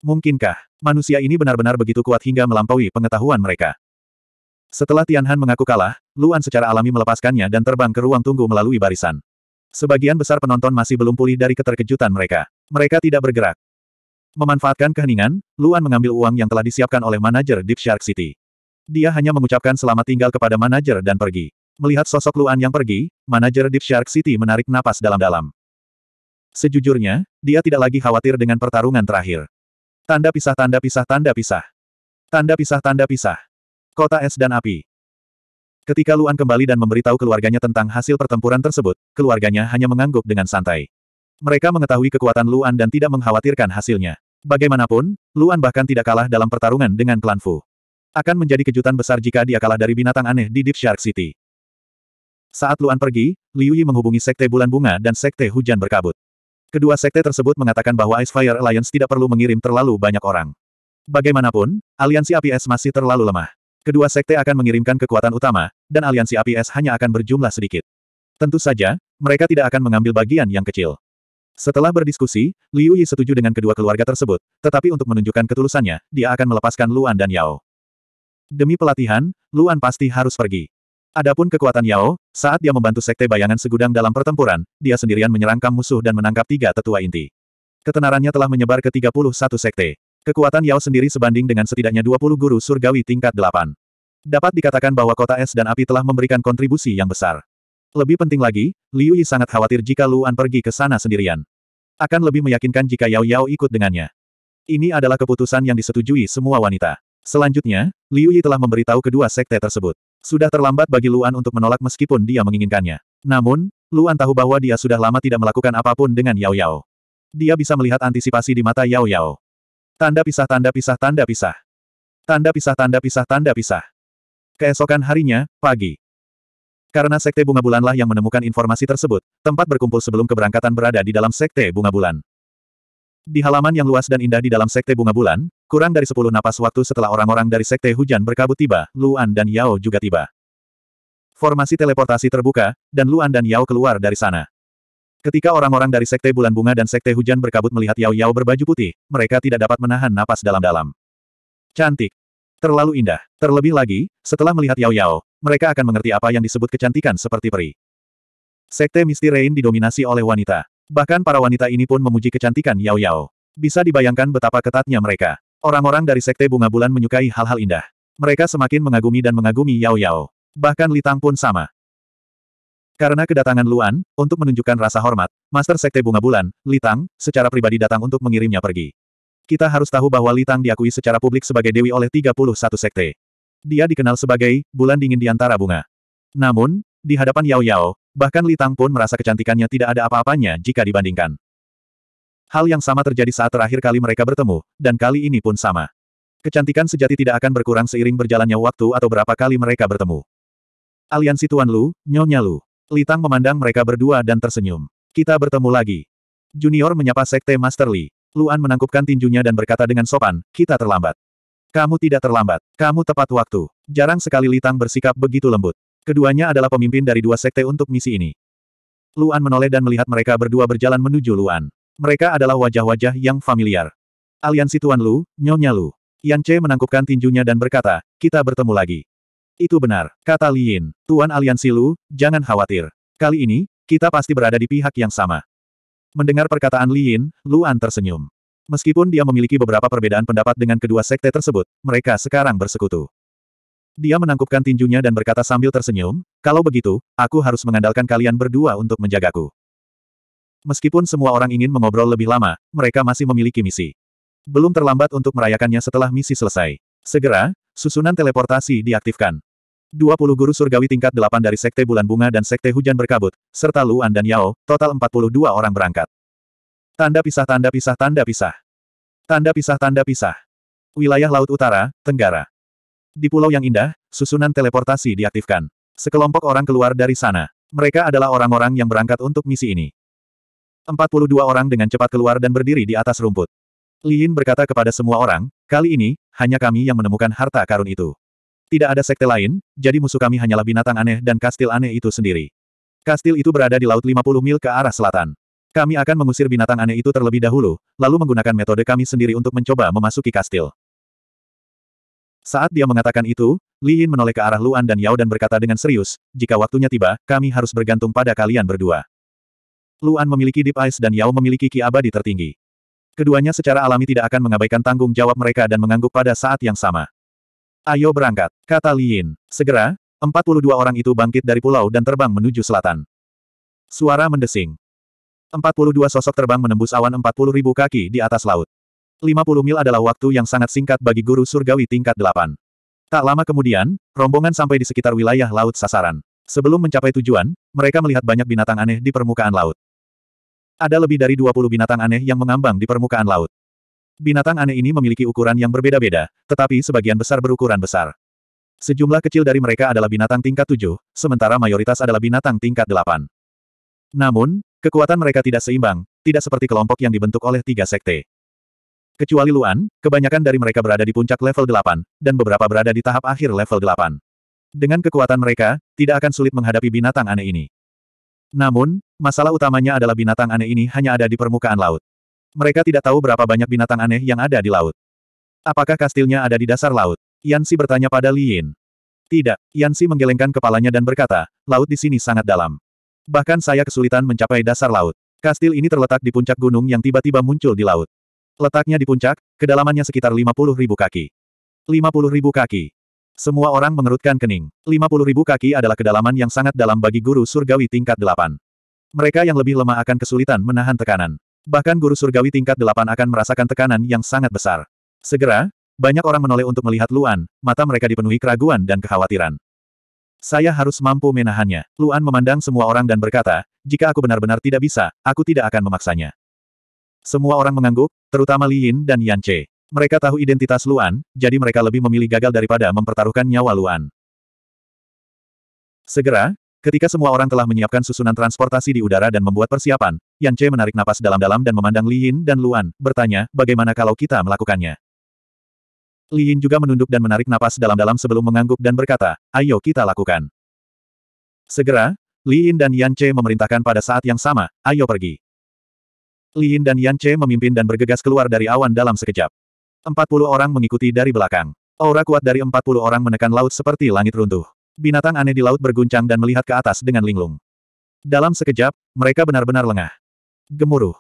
[SPEAKER 1] Mungkinkah, manusia ini benar-benar begitu kuat hingga melampaui pengetahuan mereka? Setelah Tianhan mengaku kalah, Luan secara alami melepaskannya dan terbang ke ruang tunggu melalui barisan. Sebagian besar penonton masih belum pulih dari keterkejutan mereka. Mereka tidak bergerak. Memanfaatkan keheningan, Luan mengambil uang yang telah disiapkan oleh manajer Deep Shark City. Dia hanya mengucapkan selamat tinggal kepada manajer dan pergi. Melihat sosok Luan yang pergi, manajer Deep Shark City menarik napas dalam-dalam. Sejujurnya, dia tidak lagi khawatir dengan pertarungan terakhir. Tanda pisah tanda pisah tanda pisah. Tanda pisah tanda pisah. Kota es dan api. Ketika Luan kembali dan memberitahu keluarganya tentang hasil pertempuran tersebut, keluarganya hanya mengangguk dengan santai. Mereka mengetahui kekuatan Luan dan tidak mengkhawatirkan hasilnya. Bagaimanapun, Luan bahkan tidak kalah dalam pertarungan dengan klan Fu. Akan menjadi kejutan besar jika dia kalah dari binatang aneh di Deep Shark City. Saat Luan pergi, Liu Yi menghubungi Sekte Bulan Bunga dan Sekte Hujan Berkabut. Kedua sekte tersebut mengatakan bahwa Ice Fire Alliance tidak perlu mengirim terlalu banyak orang. Bagaimanapun, aliansi APS masih terlalu lemah. Kedua sekte akan mengirimkan kekuatan utama, dan aliansi APS hanya akan berjumlah sedikit. Tentu saja, mereka tidak akan mengambil bagian yang kecil. Setelah berdiskusi, Liu Yi setuju dengan kedua keluarga tersebut, tetapi untuk menunjukkan ketulusannya, dia akan melepaskan Luan dan Yao. Demi pelatihan, Luan pasti harus pergi. Adapun kekuatan Yao, saat dia membantu Sekte Bayangan Segudang dalam pertempuran, dia sendirian menyerangkam musuh dan menangkap tiga tetua inti. Ketenarannya telah menyebar ke 31 sekte. Kekuatan Yao sendiri sebanding dengan setidaknya 20 guru surgawi tingkat 8. Dapat dikatakan bahwa kota es dan api telah memberikan kontribusi yang besar. Lebih penting lagi, Liu Yi sangat khawatir jika Luan pergi ke sana sendirian. Akan lebih meyakinkan jika Yao Yao ikut dengannya. Ini adalah keputusan yang disetujui semua wanita. Selanjutnya, Liu Yi telah memberitahu kedua sekte tersebut. Sudah terlambat bagi Luan untuk menolak meskipun dia menginginkannya. Namun, Luan tahu bahwa dia sudah lama tidak melakukan apapun dengan Yao Yao. Dia bisa melihat antisipasi di mata Yao Yao. Tanda pisah tanda pisah tanda pisah. Tanda pisah tanda pisah tanda pisah. Keesokan harinya, pagi. Karena Sekte Bunga Bulanlah yang menemukan informasi tersebut, tempat berkumpul sebelum keberangkatan berada di dalam Sekte Bunga Bulan. Di halaman yang luas dan indah di dalam Sekte Bunga Bulan, Kurang dari sepuluh napas waktu setelah orang-orang dari Sekte Hujan berkabut tiba, Luan dan Yao juga tiba. Formasi teleportasi terbuka, dan Luan dan Yao keluar dari sana. Ketika orang-orang dari Sekte Bulan Bunga dan Sekte Hujan berkabut melihat Yao Yao berbaju putih, mereka tidak dapat menahan napas dalam-dalam. Cantik. Terlalu indah. Terlebih lagi, setelah melihat Yao Yao, mereka akan mengerti apa yang disebut kecantikan seperti peri. Sekte Misti Rain didominasi oleh wanita. Bahkan para wanita ini pun memuji kecantikan Yao Yao. Bisa dibayangkan betapa ketatnya mereka. Orang-orang dari Sekte Bunga Bulan menyukai hal-hal indah. Mereka semakin mengagumi dan mengagumi Yao Yao. Bahkan Litang pun sama. Karena kedatangan Luan, untuk menunjukkan rasa hormat, Master Sekte Bunga Bulan, Litang, secara pribadi datang untuk mengirimnya pergi. Kita harus tahu bahwa Litang diakui secara publik sebagai dewi oleh 31 sekte. Dia dikenal sebagai bulan dingin di antara bunga. Namun, di hadapan Yao Yao, bahkan Litang pun merasa kecantikannya tidak ada apa-apanya jika dibandingkan. Hal yang sama terjadi saat terakhir kali mereka bertemu, dan kali ini pun sama. Kecantikan sejati tidak akan berkurang seiring berjalannya waktu atau berapa kali mereka bertemu. Aliansi Tuan Lu, Nyonya Lu. Litang memandang mereka berdua dan tersenyum. Kita bertemu lagi. Junior menyapa Sekte Master Li. Luan menangkupkan tinjunya dan berkata dengan sopan, kita terlambat. Kamu tidak terlambat. Kamu tepat waktu. Jarang sekali Litang bersikap begitu lembut. Keduanya adalah pemimpin dari dua sekte untuk misi ini. Luan menoleh dan melihat mereka berdua berjalan menuju Luan. Mereka adalah wajah-wajah yang familiar. Aliansi Tuan Lu, Nyonya Lu. Yan Che menangkupkan tinjunya dan berkata, kita bertemu lagi. Itu benar, kata Li Yin. Tuan Aliansi Lu, jangan khawatir. Kali ini, kita pasti berada di pihak yang sama. Mendengar perkataan Li Yin, Luan tersenyum. Meskipun dia memiliki beberapa perbedaan pendapat dengan kedua sekte tersebut, mereka sekarang bersekutu. Dia menangkupkan tinjunya dan berkata sambil tersenyum, kalau begitu, aku harus mengandalkan kalian berdua untuk menjagaku. Meskipun semua orang ingin mengobrol lebih lama, mereka masih memiliki misi. Belum terlambat untuk merayakannya setelah misi selesai. Segera, susunan teleportasi diaktifkan. 20 guru surgawi tingkat 8 dari Sekte Bulan Bunga dan Sekte Hujan Berkabut, serta Luan dan Yao, total 42 orang berangkat. Tanda pisah tanda pisah tanda pisah. Tanda pisah tanda pisah. Wilayah Laut Utara, Tenggara. Di pulau yang indah, susunan teleportasi diaktifkan. Sekelompok orang keluar dari sana. Mereka adalah orang-orang yang berangkat untuk misi ini. 42 orang dengan cepat keluar dan berdiri di atas rumput. Lin berkata kepada semua orang, kali ini, hanya kami yang menemukan harta karun itu. Tidak ada sekte lain, jadi musuh kami hanyalah binatang aneh dan kastil aneh itu sendiri. Kastil itu berada di laut 50 mil ke arah selatan. Kami akan mengusir binatang aneh itu terlebih dahulu, lalu menggunakan metode kami sendiri untuk mencoba memasuki kastil. Saat dia mengatakan itu, Li Yin menoleh ke arah Luan dan Yao dan berkata dengan serius, jika waktunya tiba, kami harus bergantung pada kalian berdua. Luan memiliki Deep eyes dan Yao memiliki Ki Abadi tertinggi. Keduanya secara alami tidak akan mengabaikan tanggung jawab mereka dan mengangguk pada saat yang sama. Ayo berangkat, kata Liin. Segera, 42 orang itu bangkit dari pulau dan terbang menuju selatan. Suara mendesing. 42 sosok terbang menembus awan 40 ribu kaki di atas laut. 50 mil adalah waktu yang sangat singkat bagi guru surgawi tingkat 8. Tak lama kemudian, rombongan sampai di sekitar wilayah laut sasaran. Sebelum mencapai tujuan, mereka melihat banyak binatang aneh di permukaan laut. Ada lebih dari 20 binatang aneh yang mengambang di permukaan laut. Binatang aneh ini memiliki ukuran yang berbeda-beda, tetapi sebagian besar berukuran besar. Sejumlah kecil dari mereka adalah binatang tingkat 7, sementara mayoritas adalah binatang tingkat 8. Namun, kekuatan mereka tidak seimbang, tidak seperti kelompok yang dibentuk oleh tiga sekte. Kecuali Luan, kebanyakan dari mereka berada di puncak level 8, dan beberapa berada di tahap akhir level 8. Dengan kekuatan mereka, tidak akan sulit menghadapi binatang aneh ini. Namun, masalah utamanya adalah binatang aneh ini hanya ada di permukaan laut. Mereka tidak tahu berapa banyak binatang aneh yang ada di laut. Apakah kastilnya ada di dasar laut? Yansi bertanya pada Li Yin. Tidak, Yansi menggelengkan kepalanya dan berkata, laut di sini sangat dalam. Bahkan saya kesulitan mencapai dasar laut. Kastil ini terletak di puncak gunung yang tiba-tiba muncul di laut. Letaknya di puncak, kedalamannya sekitar 50 ribu kaki. 50 ribu kaki. Semua orang mengerutkan kening. 50 ribu kaki adalah kedalaman yang sangat dalam bagi guru surgawi tingkat 8. Mereka yang lebih lemah akan kesulitan menahan tekanan. Bahkan guru surgawi tingkat 8 akan merasakan tekanan yang sangat besar. Segera, banyak orang menoleh untuk melihat Luan, mata mereka dipenuhi keraguan dan kekhawatiran. Saya harus mampu menahannya. Luan memandang semua orang dan berkata, jika aku benar-benar tidak bisa, aku tidak akan memaksanya. Semua orang mengangguk, terutama Li Yin dan Yan Che. Mereka tahu identitas Luan, jadi mereka lebih memilih gagal daripada mempertaruhkan nyawa Luan. Segera, ketika semua orang telah menyiapkan susunan transportasi di udara dan membuat persiapan, Yan Che menarik napas dalam-dalam dan memandang Li Yin dan Luan, bertanya, bagaimana kalau kita melakukannya? Li Yin juga menunduk dan menarik napas dalam-dalam sebelum mengangguk dan berkata, ayo kita lakukan. Segera, Li Yin dan Yan Che memerintahkan pada saat yang sama, ayo pergi. Li Yin dan Yan Che memimpin dan bergegas keluar dari awan dalam sekejap. Empat puluh orang mengikuti dari belakang. Aura kuat dari empat puluh orang menekan laut seperti langit runtuh. Binatang aneh di laut berguncang dan melihat ke atas dengan linglung. Dalam sekejap, mereka benar-benar lengah. Gemuruh.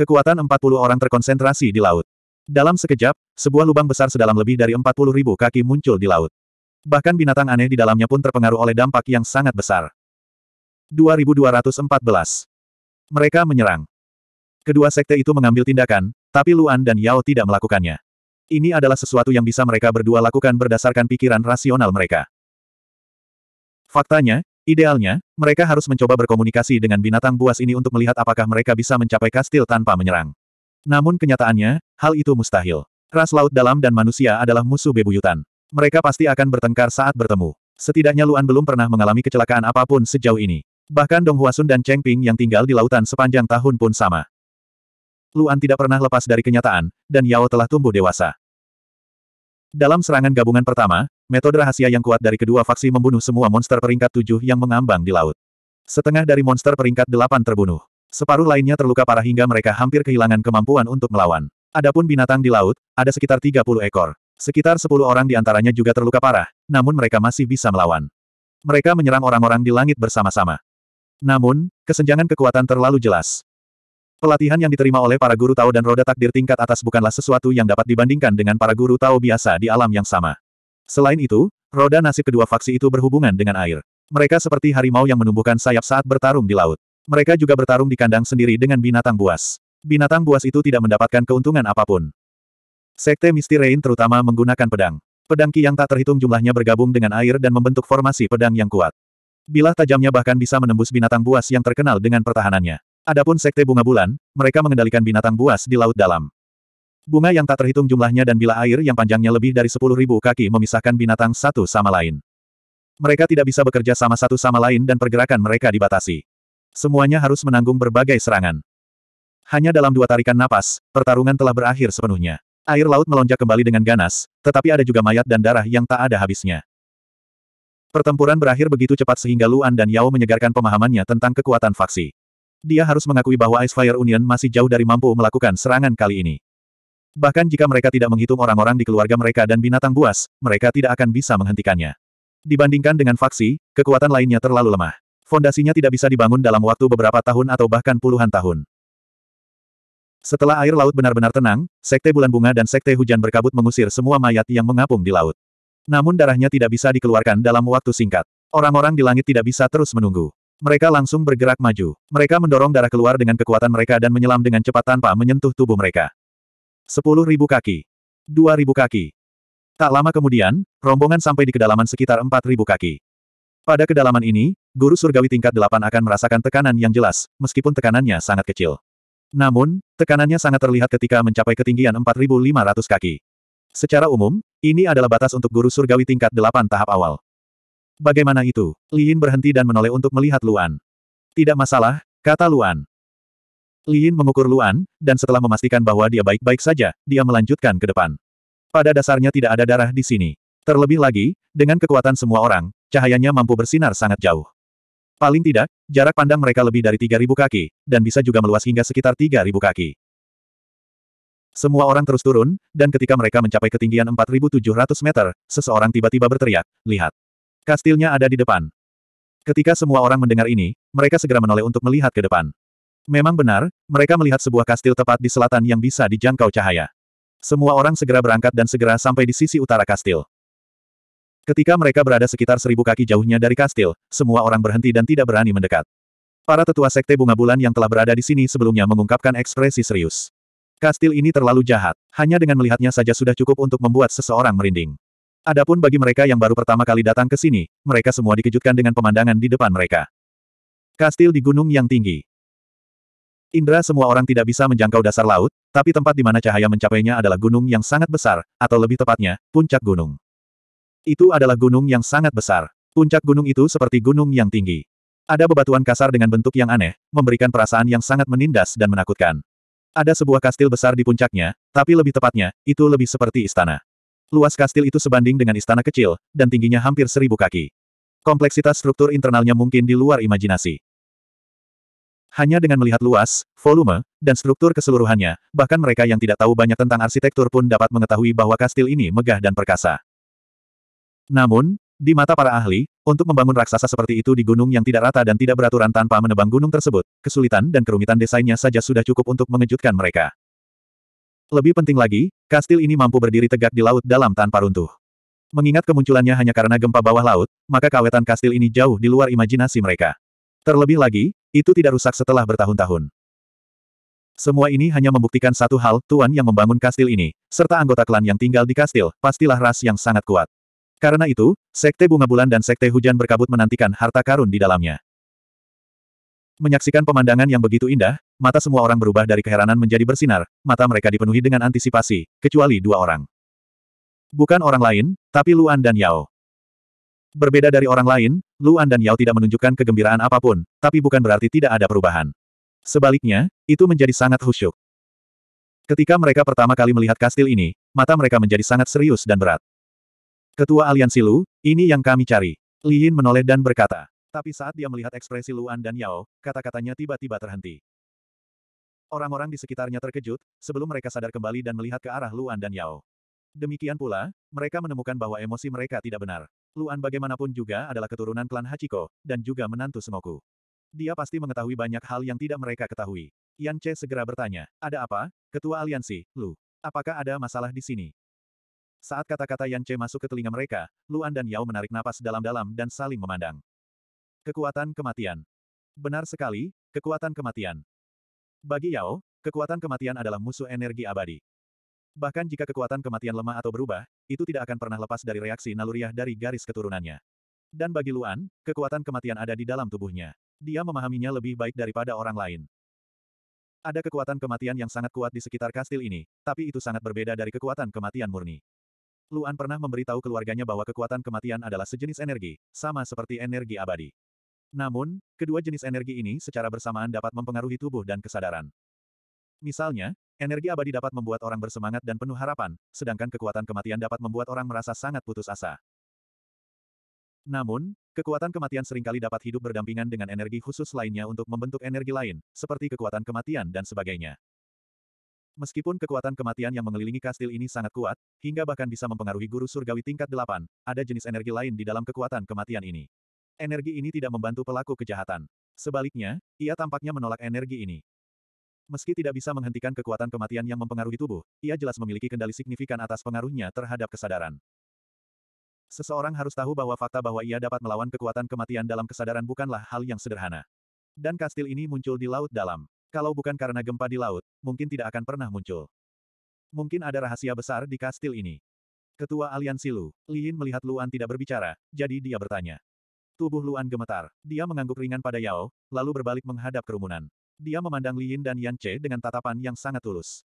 [SPEAKER 1] Kekuatan empat puluh orang terkonsentrasi di laut. Dalam sekejap, sebuah lubang besar sedalam lebih dari empat puluh ribu kaki muncul di laut. Bahkan binatang aneh di dalamnya pun terpengaruh oleh dampak yang sangat besar. 2214. Mereka menyerang. Kedua sekte itu mengambil tindakan, tapi Luan dan Yao tidak melakukannya. Ini adalah sesuatu yang bisa mereka berdua lakukan berdasarkan pikiran rasional mereka. Faktanya, idealnya, mereka harus mencoba berkomunikasi dengan binatang buas ini untuk melihat apakah mereka bisa mencapai kastil tanpa menyerang. Namun kenyataannya, hal itu mustahil. Ras laut dalam dan manusia adalah musuh bebuyutan. Mereka pasti akan bertengkar saat bertemu. Setidaknya Luan belum pernah mengalami kecelakaan apapun sejauh ini. Bahkan Dong Huasun dan Cheng Ping yang tinggal di lautan sepanjang tahun pun sama. Luan tidak pernah lepas dari kenyataan, dan Yao telah tumbuh dewasa. Dalam serangan gabungan pertama, metode rahasia yang kuat dari kedua faksi membunuh semua monster peringkat tujuh yang mengambang di laut. Setengah dari monster peringkat delapan terbunuh. Separuh lainnya terluka parah hingga mereka hampir kehilangan kemampuan untuk melawan. Adapun binatang di laut, ada sekitar 30 ekor. Sekitar 10 orang di antaranya juga terluka parah, namun mereka masih bisa melawan. Mereka menyerang orang-orang di langit bersama-sama. Namun, kesenjangan kekuatan terlalu jelas. Pelatihan yang diterima oleh para guru Tao dan roda takdir tingkat atas bukanlah sesuatu yang dapat dibandingkan dengan para guru Tao biasa di alam yang sama. Selain itu, roda nasib kedua faksi itu berhubungan dengan air. Mereka seperti harimau yang menumbuhkan sayap saat bertarung di laut. Mereka juga bertarung di kandang sendiri dengan binatang buas. Binatang buas itu tidak mendapatkan keuntungan apapun. Sekte Misty Rain terutama menggunakan pedang. Pedang Ki yang tak terhitung jumlahnya bergabung dengan air dan membentuk formasi pedang yang kuat. Bilah tajamnya bahkan bisa menembus binatang buas yang terkenal dengan pertahanannya. Adapun sekte bunga bulan, mereka mengendalikan binatang buas di laut dalam. Bunga yang tak terhitung jumlahnya dan bila air yang panjangnya lebih dari sepuluh ribu kaki memisahkan binatang satu sama lain. Mereka tidak bisa bekerja sama satu sama lain dan pergerakan mereka dibatasi. Semuanya harus menanggung berbagai serangan. Hanya dalam dua tarikan napas, pertarungan telah berakhir sepenuhnya. Air laut melonjak kembali dengan ganas, tetapi ada juga mayat dan darah yang tak ada habisnya. Pertempuran berakhir begitu cepat sehingga Luan dan Yao menyegarkan pemahamannya tentang kekuatan faksi dia harus mengakui bahwa Ice Fire Union masih jauh dari mampu melakukan serangan kali ini. Bahkan jika mereka tidak menghitung orang-orang di keluarga mereka dan binatang buas, mereka tidak akan bisa menghentikannya. Dibandingkan dengan faksi, kekuatan lainnya terlalu lemah. Fondasinya tidak bisa dibangun dalam waktu beberapa tahun atau bahkan puluhan tahun. Setelah air laut benar-benar tenang, Sekte Bulan Bunga dan Sekte Hujan Berkabut mengusir semua mayat yang mengapung di laut. Namun darahnya tidak bisa dikeluarkan dalam waktu singkat. Orang-orang di langit tidak bisa terus menunggu. Mereka langsung bergerak maju. Mereka mendorong darah keluar dengan kekuatan mereka dan menyelam dengan cepat tanpa menyentuh tubuh mereka. Sepuluh ribu kaki. Dua ribu kaki. Tak lama kemudian, rombongan sampai di kedalaman sekitar empat ribu kaki. Pada kedalaman ini, guru surgawi tingkat delapan akan merasakan tekanan yang jelas, meskipun tekanannya sangat kecil. Namun, tekanannya sangat terlihat ketika mencapai ketinggian empat ribu lima ratus kaki. Secara umum, ini adalah batas untuk guru surgawi tingkat delapan tahap awal. Bagaimana itu? Yin berhenti dan menoleh untuk melihat Luan. Tidak masalah, kata Luan. Yin mengukur Luan, dan setelah memastikan bahwa dia baik-baik saja, dia melanjutkan ke depan. Pada dasarnya tidak ada darah di sini. Terlebih lagi, dengan kekuatan semua orang, cahayanya mampu bersinar sangat jauh. Paling tidak, jarak pandang mereka lebih dari 3.000 kaki, dan bisa juga meluas hingga sekitar 3.000 kaki. Semua orang terus turun, dan ketika mereka mencapai ketinggian 4.700 meter, seseorang tiba-tiba berteriak, lihat. Kastilnya ada di depan. Ketika semua orang mendengar ini, mereka segera menoleh untuk melihat ke depan. Memang benar, mereka melihat sebuah kastil tepat di selatan yang bisa dijangkau cahaya. Semua orang segera berangkat dan segera sampai di sisi utara kastil. Ketika mereka berada sekitar seribu kaki jauhnya dari kastil, semua orang berhenti dan tidak berani mendekat. Para tetua sekte bunga bulan yang telah berada di sini sebelumnya mengungkapkan ekspresi serius. Kastil ini terlalu jahat, hanya dengan melihatnya saja sudah cukup untuk membuat seseorang merinding. Adapun bagi mereka yang baru pertama kali datang ke sini, mereka semua dikejutkan dengan pemandangan di depan mereka. Kastil di gunung yang tinggi. Indra semua orang tidak bisa menjangkau dasar laut, tapi tempat di mana cahaya mencapainya adalah gunung yang sangat besar, atau lebih tepatnya, puncak gunung. Itu adalah gunung yang sangat besar. Puncak gunung itu seperti gunung yang tinggi. Ada bebatuan kasar dengan bentuk yang aneh, memberikan perasaan yang sangat menindas dan menakutkan. Ada sebuah kastil besar di puncaknya, tapi lebih tepatnya, itu lebih seperti istana. Luas kastil itu sebanding dengan istana kecil, dan tingginya hampir seribu kaki. Kompleksitas struktur internalnya mungkin di luar imajinasi. Hanya dengan melihat luas, volume, dan struktur keseluruhannya, bahkan mereka yang tidak tahu banyak tentang arsitektur pun dapat mengetahui bahwa kastil ini megah dan perkasa. Namun, di mata para ahli, untuk membangun raksasa seperti itu di gunung yang tidak rata dan tidak beraturan tanpa menebang gunung tersebut, kesulitan dan kerumitan desainnya saja sudah cukup untuk mengejutkan mereka. Lebih penting lagi, kastil ini mampu berdiri tegak di laut dalam tanpa runtuh. Mengingat kemunculannya hanya karena gempa bawah laut, maka kawetan kastil ini jauh di luar imajinasi mereka. Terlebih lagi, itu tidak rusak setelah bertahun-tahun. Semua ini hanya membuktikan satu hal, Tuan yang membangun kastil ini, serta anggota klan yang tinggal di kastil, pastilah ras yang sangat kuat. Karena itu, Sekte Bunga Bulan dan Sekte Hujan Berkabut menantikan harta karun di dalamnya. Menyaksikan pemandangan yang begitu indah, mata semua orang berubah dari keheranan menjadi bersinar, mata mereka dipenuhi dengan antisipasi, kecuali dua orang. Bukan orang lain, tapi Luan dan Yao. Berbeda dari orang lain, Luan dan Yao tidak menunjukkan kegembiraan apapun, tapi bukan berarti tidak ada perubahan. Sebaliknya, itu menjadi sangat khusyuk. Ketika mereka pertama kali melihat kastil ini, mata mereka menjadi sangat serius dan berat. Ketua Aliansi Lu, ini yang kami cari. Li Yin menoleh dan berkata. Tapi saat dia melihat ekspresi Luan dan Yao, kata-katanya tiba-tiba terhenti. Orang-orang di sekitarnya terkejut, sebelum mereka sadar kembali dan melihat ke arah Luan dan Yao. Demikian pula, mereka menemukan bahwa emosi mereka tidak benar. Luan bagaimanapun juga adalah keturunan klan Hachiko, dan juga menantu semoku. Dia pasti mengetahui banyak hal yang tidak mereka ketahui. Yan Che segera bertanya, ada apa, Ketua Aliansi, Lu? Apakah ada masalah di sini? Saat kata-kata Yan Che masuk ke telinga mereka, Luan dan Yao menarik napas dalam-dalam dan saling memandang. Kekuatan kematian. Benar sekali, kekuatan kematian. Bagi Yao, kekuatan kematian adalah musuh energi abadi. Bahkan jika kekuatan kematian lemah atau berubah, itu tidak akan pernah lepas dari reaksi naluriah dari garis keturunannya. Dan bagi Luan, kekuatan kematian ada di dalam tubuhnya. Dia memahaminya lebih baik daripada orang lain. Ada kekuatan kematian yang sangat kuat di sekitar kastil ini, tapi itu sangat berbeda dari kekuatan kematian murni. Luan pernah memberitahu keluarganya bahwa kekuatan kematian adalah sejenis energi, sama seperti energi abadi. Namun, kedua jenis energi ini secara bersamaan dapat mempengaruhi tubuh dan kesadaran. Misalnya, energi abadi dapat membuat orang bersemangat dan penuh harapan, sedangkan kekuatan kematian dapat membuat orang merasa sangat putus asa. Namun, kekuatan kematian seringkali dapat hidup berdampingan dengan energi khusus lainnya untuk membentuk energi lain, seperti kekuatan kematian dan sebagainya. Meskipun kekuatan kematian yang mengelilingi kastil ini sangat kuat, hingga bahkan bisa mempengaruhi guru surgawi tingkat 8, ada jenis energi lain di dalam kekuatan kematian ini. Energi ini tidak membantu pelaku kejahatan. Sebaliknya, ia tampaknya menolak energi ini. Meski tidak bisa menghentikan kekuatan kematian yang mempengaruhi tubuh, ia jelas memiliki kendali signifikan atas pengaruhnya terhadap kesadaran. Seseorang harus tahu bahwa fakta bahwa ia dapat melawan kekuatan kematian dalam kesadaran bukanlah hal yang sederhana. Dan kastil ini muncul di laut dalam. Kalau bukan karena gempa di laut, mungkin tidak akan pernah muncul. Mungkin ada rahasia besar di kastil ini. Ketua Aliansi Lu, Liin melihat Luan tidak berbicara, jadi dia bertanya. Tubuh Luan gemetar. Dia mengangguk ringan pada Yao, lalu berbalik menghadap kerumunan. Dia memandang Li Yin dan Yan Che dengan tatapan yang sangat tulus.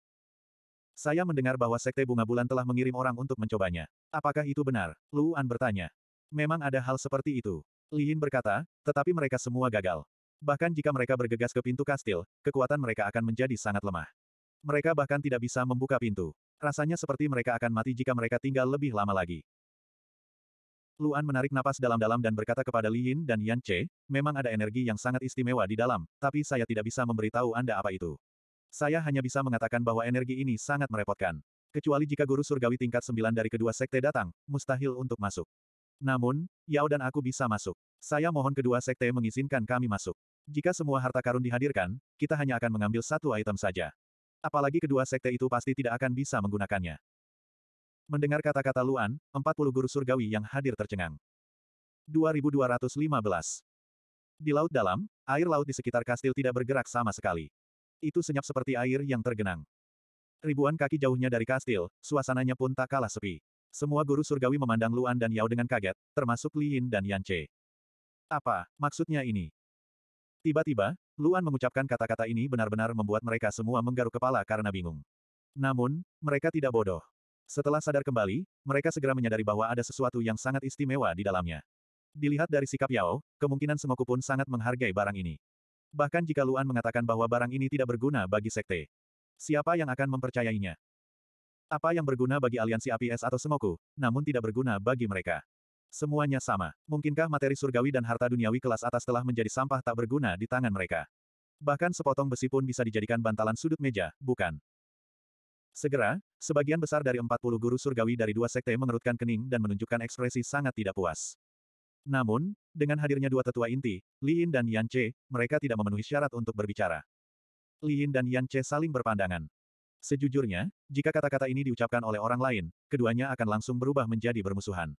[SPEAKER 1] Saya mendengar bahwa Sekte Bunga Bulan telah mengirim orang untuk mencobanya. Apakah itu benar? Luan bertanya. Memang ada hal seperti itu. Li Yin berkata, tetapi mereka semua gagal. Bahkan jika mereka bergegas ke pintu kastil, kekuatan mereka akan menjadi sangat lemah. Mereka bahkan tidak bisa membuka pintu. Rasanya seperti mereka akan mati jika mereka tinggal lebih lama lagi. Luan menarik napas dalam-dalam dan berkata kepada Li Yin dan Yan Che, memang ada energi yang sangat istimewa di dalam, tapi saya tidak bisa memberitahu Anda apa itu. Saya hanya bisa mengatakan bahwa energi ini sangat merepotkan. Kecuali jika guru surgawi tingkat sembilan dari kedua sekte datang, mustahil untuk masuk. Namun, Yao dan aku bisa masuk. Saya mohon kedua sekte mengizinkan kami masuk. Jika semua harta karun dihadirkan, kita hanya akan mengambil satu item saja. Apalagi kedua sekte itu pasti tidak akan bisa menggunakannya. Mendengar kata-kata Luan, 40 guru surgawi yang hadir tercengang. 2215. Di laut dalam, air laut di sekitar kastil tidak bergerak sama sekali. Itu senyap seperti air yang tergenang. Ribuan kaki jauhnya dari kastil, suasananya pun tak kalah sepi. Semua guru surgawi memandang Luan dan Yao dengan kaget, termasuk Li Yin dan Yan Che. Apa, maksudnya ini? Tiba-tiba, Luan mengucapkan kata-kata ini benar-benar membuat mereka semua menggaruk kepala karena bingung. Namun, mereka tidak bodoh. Setelah sadar kembali, mereka segera menyadari bahwa ada sesuatu yang sangat istimewa di dalamnya. Dilihat dari sikap Yao, kemungkinan semoku pun sangat menghargai barang ini. Bahkan jika Luan mengatakan bahwa barang ini tidak berguna bagi sekte. Siapa yang akan mempercayainya? Apa yang berguna bagi aliansi APS atau semoku, namun tidak berguna bagi mereka? Semuanya sama. Mungkinkah materi surgawi dan harta duniawi kelas atas telah menjadi sampah tak berguna di tangan mereka? Bahkan sepotong besi pun bisa dijadikan bantalan sudut meja, bukan? Segera, sebagian besar dari 40 guru surgawi dari dua sekte mengerutkan kening dan menunjukkan ekspresi sangat tidak puas. Namun, dengan hadirnya dua tetua inti, Li Yin dan Yan Che, mereka tidak memenuhi syarat untuk berbicara. Li Yin dan Yan Che saling berpandangan. Sejujurnya, jika kata-kata ini diucapkan oleh orang lain, keduanya akan langsung berubah menjadi bermusuhan.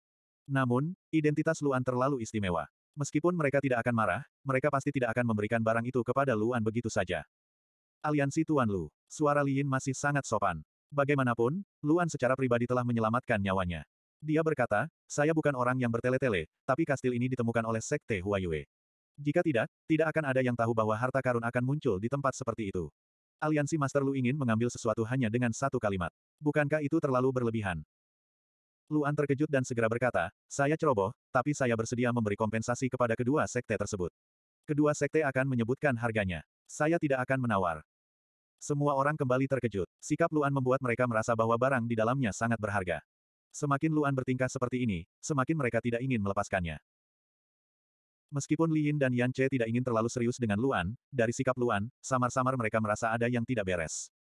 [SPEAKER 1] Namun, identitas Luan terlalu istimewa. Meskipun mereka tidak akan marah, mereka pasti tidak akan memberikan barang itu kepada Luan begitu saja. Aliansi Tuan Lu. Suara Lin masih sangat sopan. Bagaimanapun, Luan secara pribadi telah menyelamatkan nyawanya. Dia berkata, saya bukan orang yang bertele-tele, tapi kastil ini ditemukan oleh Sekte Huayue. Jika tidak, tidak akan ada yang tahu bahwa harta karun akan muncul di tempat seperti itu. Aliansi Master Lu ingin mengambil sesuatu hanya dengan satu kalimat. Bukankah itu terlalu berlebihan? Luan terkejut dan segera berkata, saya ceroboh, tapi saya bersedia memberi kompensasi kepada kedua sekte tersebut. Kedua sekte akan menyebutkan harganya. Saya tidak akan menawar. Semua orang kembali terkejut. Sikap Luan membuat mereka merasa bahwa barang di dalamnya sangat berharga. Semakin Luan bertingkah seperti ini, semakin mereka tidak ingin melepaskannya. Meskipun Li Yin dan Yan Che tidak ingin terlalu serius dengan Luan, dari sikap Luan, samar-samar mereka merasa ada yang tidak beres.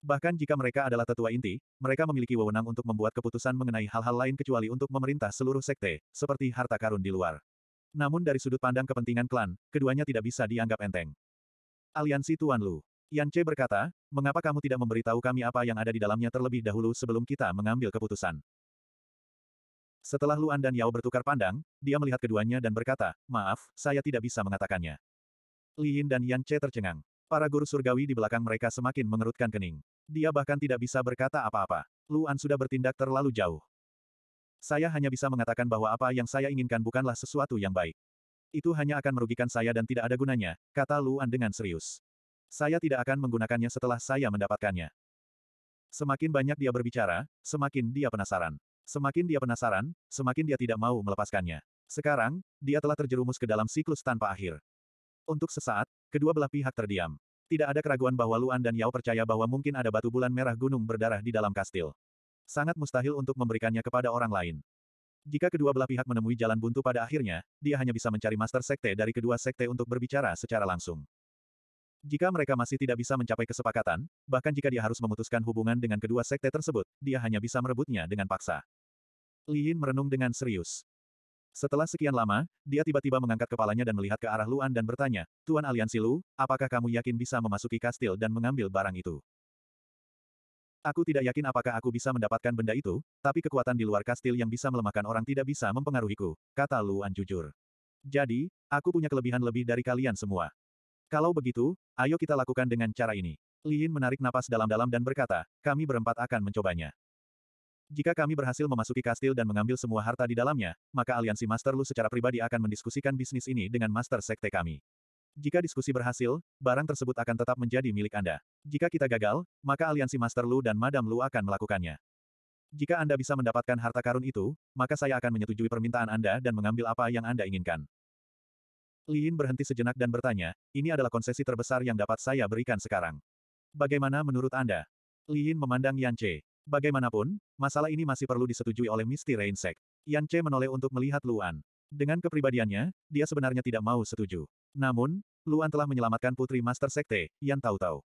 [SPEAKER 1] Bahkan jika mereka adalah tetua inti, mereka memiliki wewenang untuk membuat keputusan mengenai hal-hal lain kecuali untuk memerintah seluruh sekte, seperti harta karun di luar. Namun dari sudut pandang kepentingan klan, keduanya tidak bisa dianggap enteng. Aliansi Tuan Lu Yan Che berkata, mengapa kamu tidak memberitahu kami apa yang ada di dalamnya terlebih dahulu sebelum kita mengambil keputusan? Setelah Luan dan Yao bertukar pandang, dia melihat keduanya dan berkata, maaf, saya tidak bisa mengatakannya. Li Yin dan Yan Che tercengang. Para guru surgawi di belakang mereka semakin mengerutkan kening. Dia bahkan tidak bisa berkata apa-apa. Luan sudah bertindak terlalu jauh. Saya hanya bisa mengatakan bahwa apa yang saya inginkan bukanlah sesuatu yang baik. Itu hanya akan merugikan saya dan tidak ada gunanya, kata Luan dengan serius. Saya tidak akan menggunakannya setelah saya mendapatkannya. Semakin banyak dia berbicara, semakin dia penasaran. Semakin dia penasaran, semakin dia tidak mau melepaskannya. Sekarang, dia telah terjerumus ke dalam siklus tanpa akhir. Untuk sesaat, kedua belah pihak terdiam. Tidak ada keraguan bahwa Luan dan Yao percaya bahwa mungkin ada batu bulan merah gunung berdarah di dalam kastil. Sangat mustahil untuk memberikannya kepada orang lain. Jika kedua belah pihak menemui jalan buntu pada akhirnya, dia hanya bisa mencari master sekte dari kedua sekte untuk berbicara secara langsung. Jika mereka masih tidak bisa mencapai kesepakatan, bahkan jika dia harus memutuskan hubungan dengan kedua sekte tersebut, dia hanya bisa merebutnya dengan paksa. Li Liin merenung dengan serius. Setelah sekian lama, dia tiba-tiba mengangkat kepalanya dan melihat ke arah Luan dan bertanya, Tuan Aliansi Lu, apakah kamu yakin bisa memasuki kastil dan mengambil barang itu? Aku tidak yakin apakah aku bisa mendapatkan benda itu, tapi kekuatan di luar kastil yang bisa melemahkan orang tidak bisa mempengaruhiku, kata Luan jujur. Jadi, aku punya kelebihan lebih dari kalian semua. Kalau begitu, ayo kita lakukan dengan cara ini. Liin menarik napas dalam-dalam dan berkata, kami berempat akan mencobanya. Jika kami berhasil memasuki kastil dan mengambil semua harta di dalamnya, maka aliansi Master Lu secara pribadi akan mendiskusikan bisnis ini dengan Master Sekte kami. Jika diskusi berhasil, barang tersebut akan tetap menjadi milik Anda. Jika kita gagal, maka aliansi Master Lu dan Madam Lu akan melakukannya. Jika Anda bisa mendapatkan harta karun itu, maka saya akan menyetujui permintaan Anda dan mengambil apa yang Anda inginkan. Liin berhenti sejenak dan bertanya, ini adalah konsesi terbesar yang dapat saya berikan sekarang. Bagaimana menurut Anda? Liin memandang Yan Che. Bagaimanapun, masalah ini masih perlu disetujui oleh Misty Insect. Yan Che menoleh untuk melihat Luan. Dengan kepribadiannya, dia sebenarnya tidak mau setuju. Namun, Luan telah menyelamatkan putri Master Sekte, Yan tahu-tahu.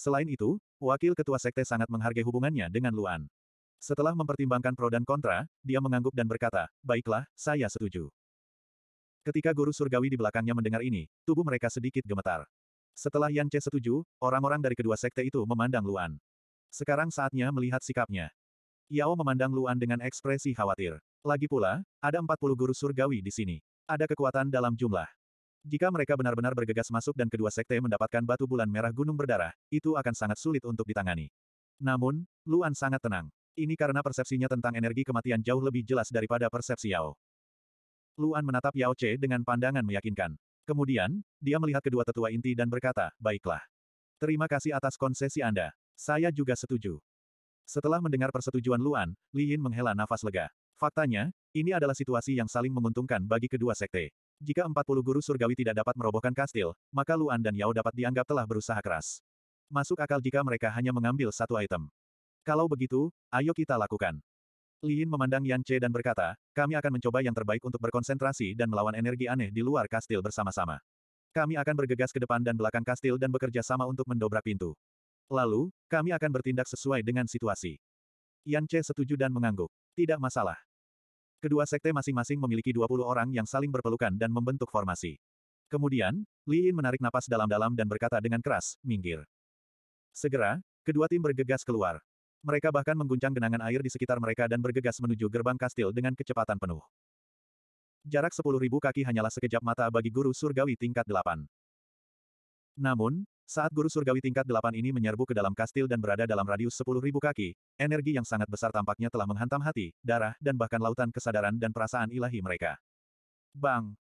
[SPEAKER 1] Selain itu, wakil ketua Sekte sangat menghargai hubungannya dengan Luan. Setelah mempertimbangkan pro dan kontra, dia mengangguk dan berkata, baiklah, saya setuju. Ketika guru surgawi di belakangnya mendengar ini, tubuh mereka sedikit gemetar. Setelah Yan Che setuju, orang-orang dari kedua sekte itu memandang Luan. Sekarang saatnya melihat sikapnya. Yao memandang Luan dengan ekspresi khawatir. Lagi pula, ada 40 guru surgawi di sini. Ada kekuatan dalam jumlah. Jika mereka benar-benar bergegas masuk dan kedua sekte mendapatkan batu bulan merah gunung berdarah, itu akan sangat sulit untuk ditangani. Namun, Luan sangat tenang. Ini karena persepsinya tentang energi kematian jauh lebih jelas daripada persepsi Yao. Luan menatap Yao Che dengan pandangan meyakinkan. Kemudian, dia melihat kedua tetua inti dan berkata, baiklah. Terima kasih atas konsesi Anda. Saya juga setuju. Setelah mendengar persetujuan Luan, Li Yin menghela nafas lega. Faktanya, ini adalah situasi yang saling menguntungkan bagi kedua sekte. Jika 40 guru surgawi tidak dapat merobohkan kastil, maka Luan dan Yao dapat dianggap telah berusaha keras. Masuk akal jika mereka hanya mengambil satu item. Kalau begitu, ayo kita lakukan. Yin memandang Yan Che dan berkata, kami akan mencoba yang terbaik untuk berkonsentrasi dan melawan energi aneh di luar kastil bersama-sama. Kami akan bergegas ke depan dan belakang kastil dan bekerja sama untuk mendobrak pintu. Lalu, kami akan bertindak sesuai dengan situasi. Yan Che setuju dan mengangguk. Tidak masalah. Kedua sekte masing-masing memiliki 20 orang yang saling berpelukan dan membentuk formasi. Kemudian, Li Yin menarik napas dalam-dalam dan berkata dengan keras, minggir. Segera, kedua tim bergegas keluar. Mereka bahkan mengguncang genangan air di sekitar mereka dan bergegas menuju gerbang kastil dengan kecepatan penuh. Jarak 10.000 kaki hanyalah sekejap mata bagi guru surgawi tingkat 8. Namun, saat guru surgawi tingkat 8 ini menyerbu ke dalam kastil dan berada dalam radius 10.000 kaki, energi yang sangat besar tampaknya telah menghantam hati, darah, dan bahkan lautan kesadaran dan perasaan ilahi mereka. Bang!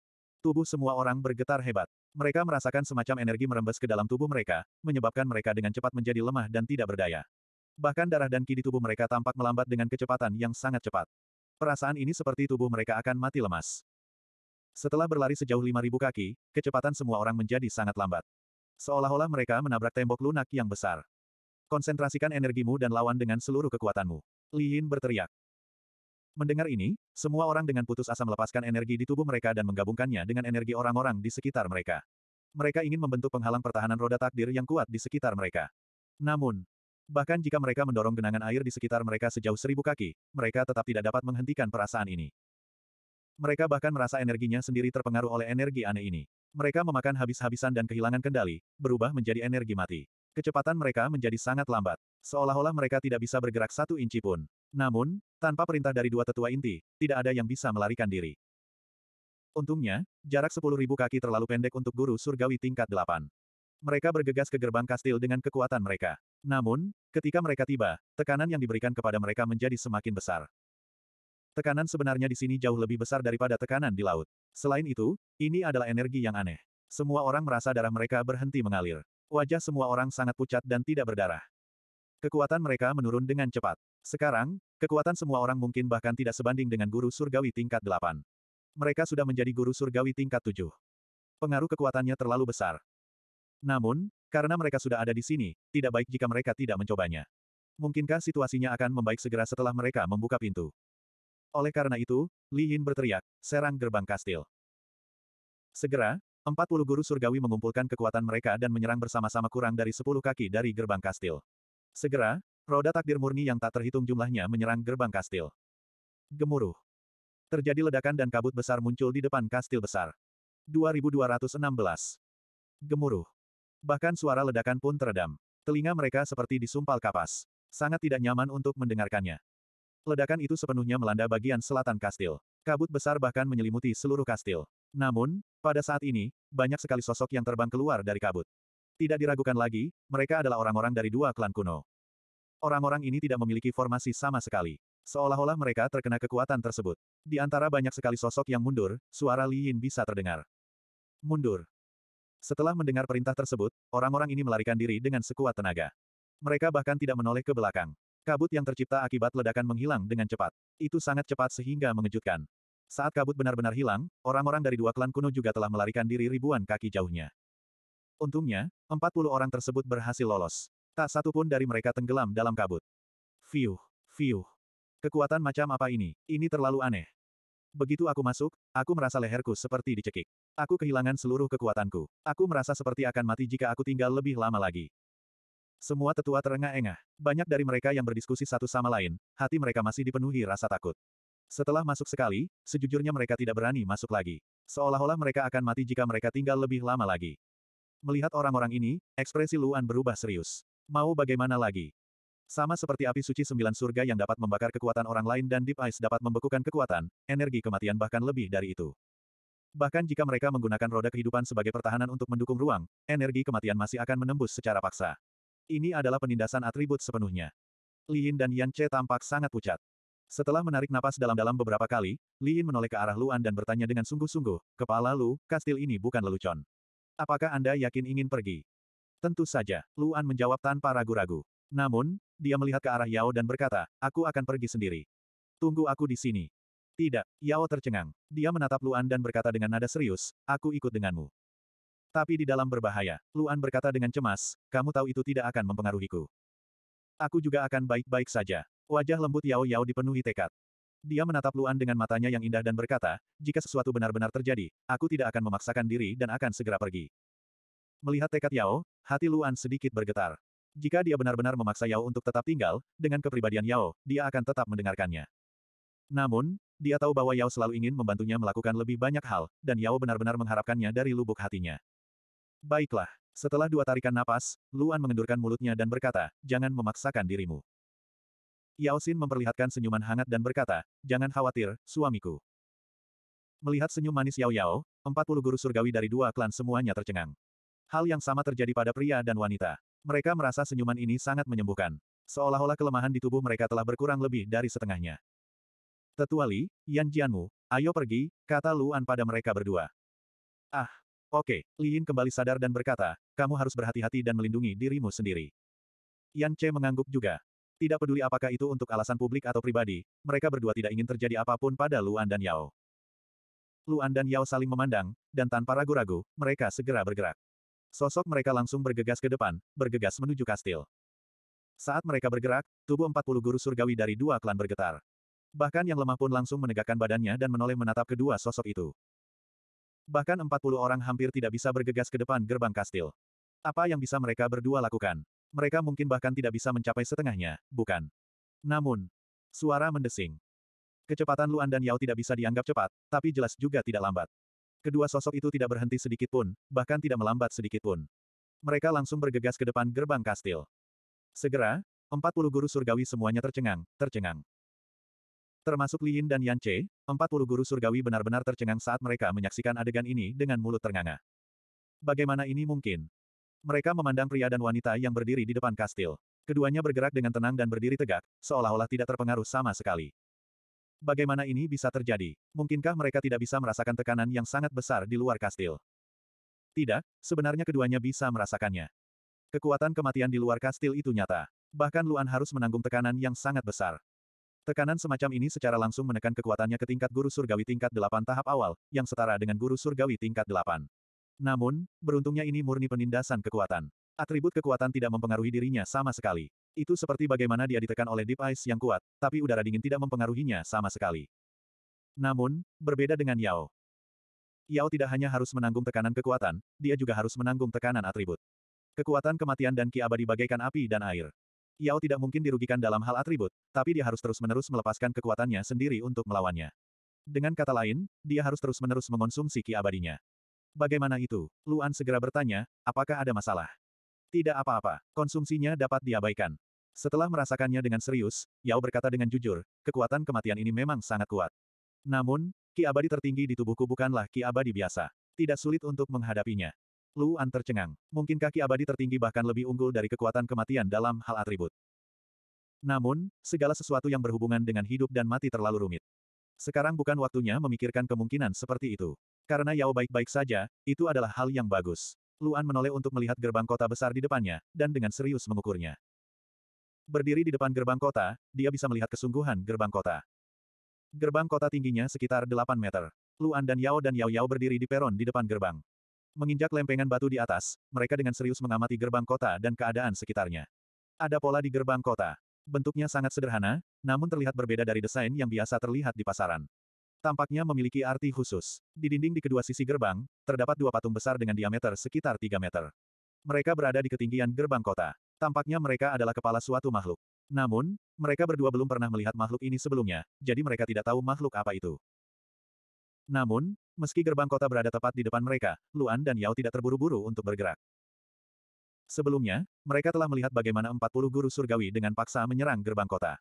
[SPEAKER 1] Tubuh semua orang bergetar hebat. Mereka merasakan semacam energi merembes ke dalam tubuh mereka, menyebabkan mereka dengan cepat menjadi lemah dan tidak berdaya. Bahkan darah dan ki di tubuh mereka tampak melambat dengan kecepatan yang sangat cepat. Perasaan ini seperti tubuh mereka akan mati lemas. Setelah berlari sejauh 5.000 kaki, kecepatan semua orang menjadi sangat lambat. Seolah-olah mereka menabrak tembok lunak yang besar. Konsentrasikan energimu dan lawan dengan seluruh kekuatanmu. Li Yin berteriak. Mendengar ini, semua orang dengan putus asa melepaskan energi di tubuh mereka dan menggabungkannya dengan energi orang-orang di sekitar mereka. Mereka ingin membentuk penghalang pertahanan roda takdir yang kuat di sekitar mereka. Namun, Bahkan jika mereka mendorong genangan air di sekitar mereka sejauh seribu kaki, mereka tetap tidak dapat menghentikan perasaan ini. Mereka bahkan merasa energinya sendiri terpengaruh oleh energi aneh ini. Mereka memakan habis-habisan dan kehilangan kendali, berubah menjadi energi mati. Kecepatan mereka menjadi sangat lambat. Seolah-olah mereka tidak bisa bergerak satu inci pun. Namun, tanpa perintah dari dua tetua inti, tidak ada yang bisa melarikan diri. Untungnya, jarak 10.000 kaki terlalu pendek untuk guru surgawi tingkat 8. Mereka bergegas ke gerbang kastil dengan kekuatan mereka. Namun, ketika mereka tiba, tekanan yang diberikan kepada mereka menjadi semakin besar. Tekanan sebenarnya di sini jauh lebih besar daripada tekanan di laut. Selain itu, ini adalah energi yang aneh. Semua orang merasa darah mereka berhenti mengalir. Wajah semua orang sangat pucat dan tidak berdarah. Kekuatan mereka menurun dengan cepat. Sekarang, kekuatan semua orang mungkin bahkan tidak sebanding dengan guru surgawi tingkat 8. Mereka sudah menjadi guru surgawi tingkat 7. Pengaruh kekuatannya terlalu besar. Namun, karena mereka sudah ada di sini, tidak baik jika mereka tidak mencobanya. Mungkinkah situasinya akan membaik segera setelah mereka membuka pintu? Oleh karena itu, Li Yin berteriak, serang gerbang kastil. Segera, 40 guru surgawi mengumpulkan kekuatan mereka dan menyerang bersama-sama kurang dari 10 kaki dari gerbang kastil. Segera, roda takdir murni yang tak terhitung jumlahnya menyerang gerbang kastil. Gemuruh. Terjadi ledakan dan kabut besar muncul di depan kastil besar. 2216. Gemuruh. Bahkan suara ledakan pun teredam. Telinga mereka seperti disumpal kapas. Sangat tidak nyaman untuk mendengarkannya. Ledakan itu sepenuhnya melanda bagian selatan kastil. Kabut besar bahkan menyelimuti seluruh kastil. Namun, pada saat ini, banyak sekali sosok yang terbang keluar dari kabut. Tidak diragukan lagi, mereka adalah orang-orang dari dua klan kuno. Orang-orang ini tidak memiliki formasi sama sekali. Seolah-olah mereka terkena kekuatan tersebut. Di antara banyak sekali sosok yang mundur, suara Li Yin bisa terdengar. Mundur. Setelah mendengar perintah tersebut, orang-orang ini melarikan diri dengan sekuat tenaga. Mereka bahkan tidak menoleh ke belakang. Kabut yang tercipta akibat ledakan menghilang dengan cepat. Itu sangat cepat sehingga mengejutkan. Saat kabut benar-benar hilang, orang-orang dari dua klan kuno juga telah melarikan diri ribuan kaki jauhnya. Untungnya, 40 orang tersebut berhasil lolos. Tak satu pun dari mereka tenggelam dalam kabut. Fiuh, fiuh. Kekuatan macam apa ini? Ini terlalu aneh. Begitu aku masuk, aku merasa leherku seperti dicekik. Aku kehilangan seluruh kekuatanku. Aku merasa seperti akan mati jika aku tinggal lebih lama lagi. Semua tetua terengah-engah. Banyak dari mereka yang berdiskusi satu sama lain, hati mereka masih dipenuhi rasa takut. Setelah masuk sekali, sejujurnya mereka tidak berani masuk lagi. Seolah-olah mereka akan mati jika mereka tinggal lebih lama lagi. Melihat orang-orang ini, ekspresi Luan berubah serius. Mau bagaimana lagi? Sama seperti api suci sembilan surga yang dapat membakar kekuatan orang lain dan Deep Ice dapat membekukan kekuatan, energi kematian bahkan lebih dari itu. Bahkan jika mereka menggunakan roda kehidupan sebagai pertahanan untuk mendukung ruang, energi kematian masih akan menembus secara paksa. Ini adalah penindasan atribut sepenuhnya. Li Yin dan Yan Che tampak sangat pucat. Setelah menarik napas dalam-dalam beberapa kali, Li Yin menoleh ke arah Luan dan bertanya dengan sungguh-sungguh, Kepala Lu, kastil ini bukan lelucon. Apakah Anda yakin ingin pergi? Tentu saja, Luan menjawab tanpa ragu-ragu. Namun, dia melihat ke arah Yao dan berkata, aku akan pergi sendiri. Tunggu aku di sini. Tidak, Yao tercengang. Dia menatap Luan dan berkata dengan nada serius, aku ikut denganmu. Tapi di dalam berbahaya, Luan berkata dengan cemas, kamu tahu itu tidak akan mempengaruhiku. Aku juga akan baik-baik saja. Wajah lembut Yao Yao dipenuhi tekad. Dia menatap Luan dengan matanya yang indah dan berkata, jika sesuatu benar-benar terjadi, aku tidak akan memaksakan diri dan akan segera pergi. Melihat tekad Yao, hati Luan sedikit bergetar. Jika dia benar-benar memaksa Yao untuk tetap tinggal, dengan kepribadian Yao, dia akan tetap mendengarkannya. Namun, dia tahu bahwa Yao selalu ingin membantunya melakukan lebih banyak hal, dan Yao benar-benar mengharapkannya dari lubuk hatinya. Baiklah, setelah dua tarikan napas, Luan mengendurkan mulutnya dan berkata, jangan memaksakan dirimu. Yao Xin memperlihatkan senyuman hangat dan berkata, jangan khawatir, suamiku. Melihat senyum manis Yao Yao, 40 guru surgawi dari dua klan semuanya tercengang. Hal yang sama terjadi pada pria dan wanita. Mereka merasa senyuman ini sangat menyembuhkan. Seolah-olah kelemahan di tubuh mereka telah berkurang lebih dari setengahnya. Tetua Li, Yan Jianmu, ayo pergi, kata Luan pada mereka berdua. Ah, oke, okay. Yin kembali sadar dan berkata, kamu harus berhati-hati dan melindungi dirimu sendiri. Yan Che mengangguk juga. Tidak peduli apakah itu untuk alasan publik atau pribadi, mereka berdua tidak ingin terjadi apapun pada Luan dan Yao. Luan dan Yao saling memandang, dan tanpa ragu-ragu, mereka segera bergerak. Sosok mereka langsung bergegas ke depan, bergegas menuju kastil. Saat mereka bergerak, tubuh 40 guru surgawi dari dua klan bergetar. Bahkan yang lemah pun langsung menegakkan badannya dan menoleh menatap kedua sosok itu. Bahkan 40 orang hampir tidak bisa bergegas ke depan gerbang kastil. Apa yang bisa mereka berdua lakukan? Mereka mungkin bahkan tidak bisa mencapai setengahnya, bukan? Namun, suara mendesing. Kecepatan Luan dan Yao tidak bisa dianggap cepat, tapi jelas juga tidak lambat. Kedua sosok itu tidak berhenti sedikit pun, bahkan tidak melambat sedikit pun. Mereka langsung bergegas ke depan gerbang kastil. Segera, empat puluh guru surgawi semuanya tercengang, tercengang. Termasuk Liin dan Yan Che, puluh guru surgawi benar-benar tercengang saat mereka menyaksikan adegan ini dengan mulut ternganga. Bagaimana ini mungkin? Mereka memandang pria dan wanita yang berdiri di depan kastil. Keduanya bergerak dengan tenang dan berdiri tegak, seolah-olah tidak terpengaruh sama sekali. Bagaimana ini bisa terjadi? Mungkinkah mereka tidak bisa merasakan tekanan yang sangat besar di luar kastil? Tidak, sebenarnya keduanya bisa merasakannya. Kekuatan kematian di luar kastil itu nyata. Bahkan Luan harus menanggung tekanan yang sangat besar. Tekanan semacam ini secara langsung menekan kekuatannya ke tingkat guru surgawi tingkat 8 tahap awal, yang setara dengan guru surgawi tingkat 8. Namun, beruntungnya ini murni penindasan kekuatan. Atribut kekuatan tidak mempengaruhi dirinya sama sekali. Itu seperti bagaimana dia ditekan oleh deep ice yang kuat, tapi udara dingin tidak mempengaruhinya sama sekali. Namun, berbeda dengan Yao. Yao tidak hanya harus menanggung tekanan kekuatan, dia juga harus menanggung tekanan atribut. Kekuatan kematian dan ki abadi bagaikan api dan air. Yao tidak mungkin dirugikan dalam hal atribut, tapi dia harus terus-menerus melepaskan kekuatannya sendiri untuk melawannya. Dengan kata lain, dia harus terus-menerus mengonsumsi ki abadinya. Bagaimana itu? Luan segera bertanya, apakah ada masalah? Tidak apa-apa, konsumsinya dapat diabaikan. Setelah merasakannya dengan serius, Yao berkata dengan jujur, kekuatan kematian ini memang sangat kuat. Namun, ki abadi tertinggi di tubuhku bukanlah ki abadi biasa. Tidak sulit untuk menghadapinya. Luan tercengang. Mungkin Kaki abadi tertinggi bahkan lebih unggul dari kekuatan kematian dalam hal atribut? Namun, segala sesuatu yang berhubungan dengan hidup dan mati terlalu rumit. Sekarang bukan waktunya memikirkan kemungkinan seperti itu. Karena Yao baik-baik saja, itu adalah hal yang bagus. Luan menoleh untuk melihat gerbang kota besar di depannya, dan dengan serius mengukurnya. Berdiri di depan gerbang kota, dia bisa melihat kesungguhan gerbang kota. Gerbang kota tingginya sekitar 8 meter. Luan dan Yao dan Yao Yao berdiri di peron di depan gerbang. Menginjak lempengan batu di atas, mereka dengan serius mengamati gerbang kota dan keadaan sekitarnya. Ada pola di gerbang kota. Bentuknya sangat sederhana, namun terlihat berbeda dari desain yang biasa terlihat di pasaran. Tampaknya memiliki arti khusus. Di dinding di kedua sisi gerbang, terdapat dua patung besar dengan diameter sekitar 3 meter. Mereka berada di ketinggian gerbang kota. Tampaknya mereka adalah kepala suatu makhluk. Namun, mereka berdua belum pernah melihat makhluk ini sebelumnya, jadi mereka tidak tahu makhluk apa itu. Namun, meski gerbang kota berada tepat di depan mereka, Luan dan Yao tidak terburu-buru untuk bergerak. Sebelumnya, mereka telah melihat bagaimana 40 guru surgawi dengan paksa menyerang gerbang kota.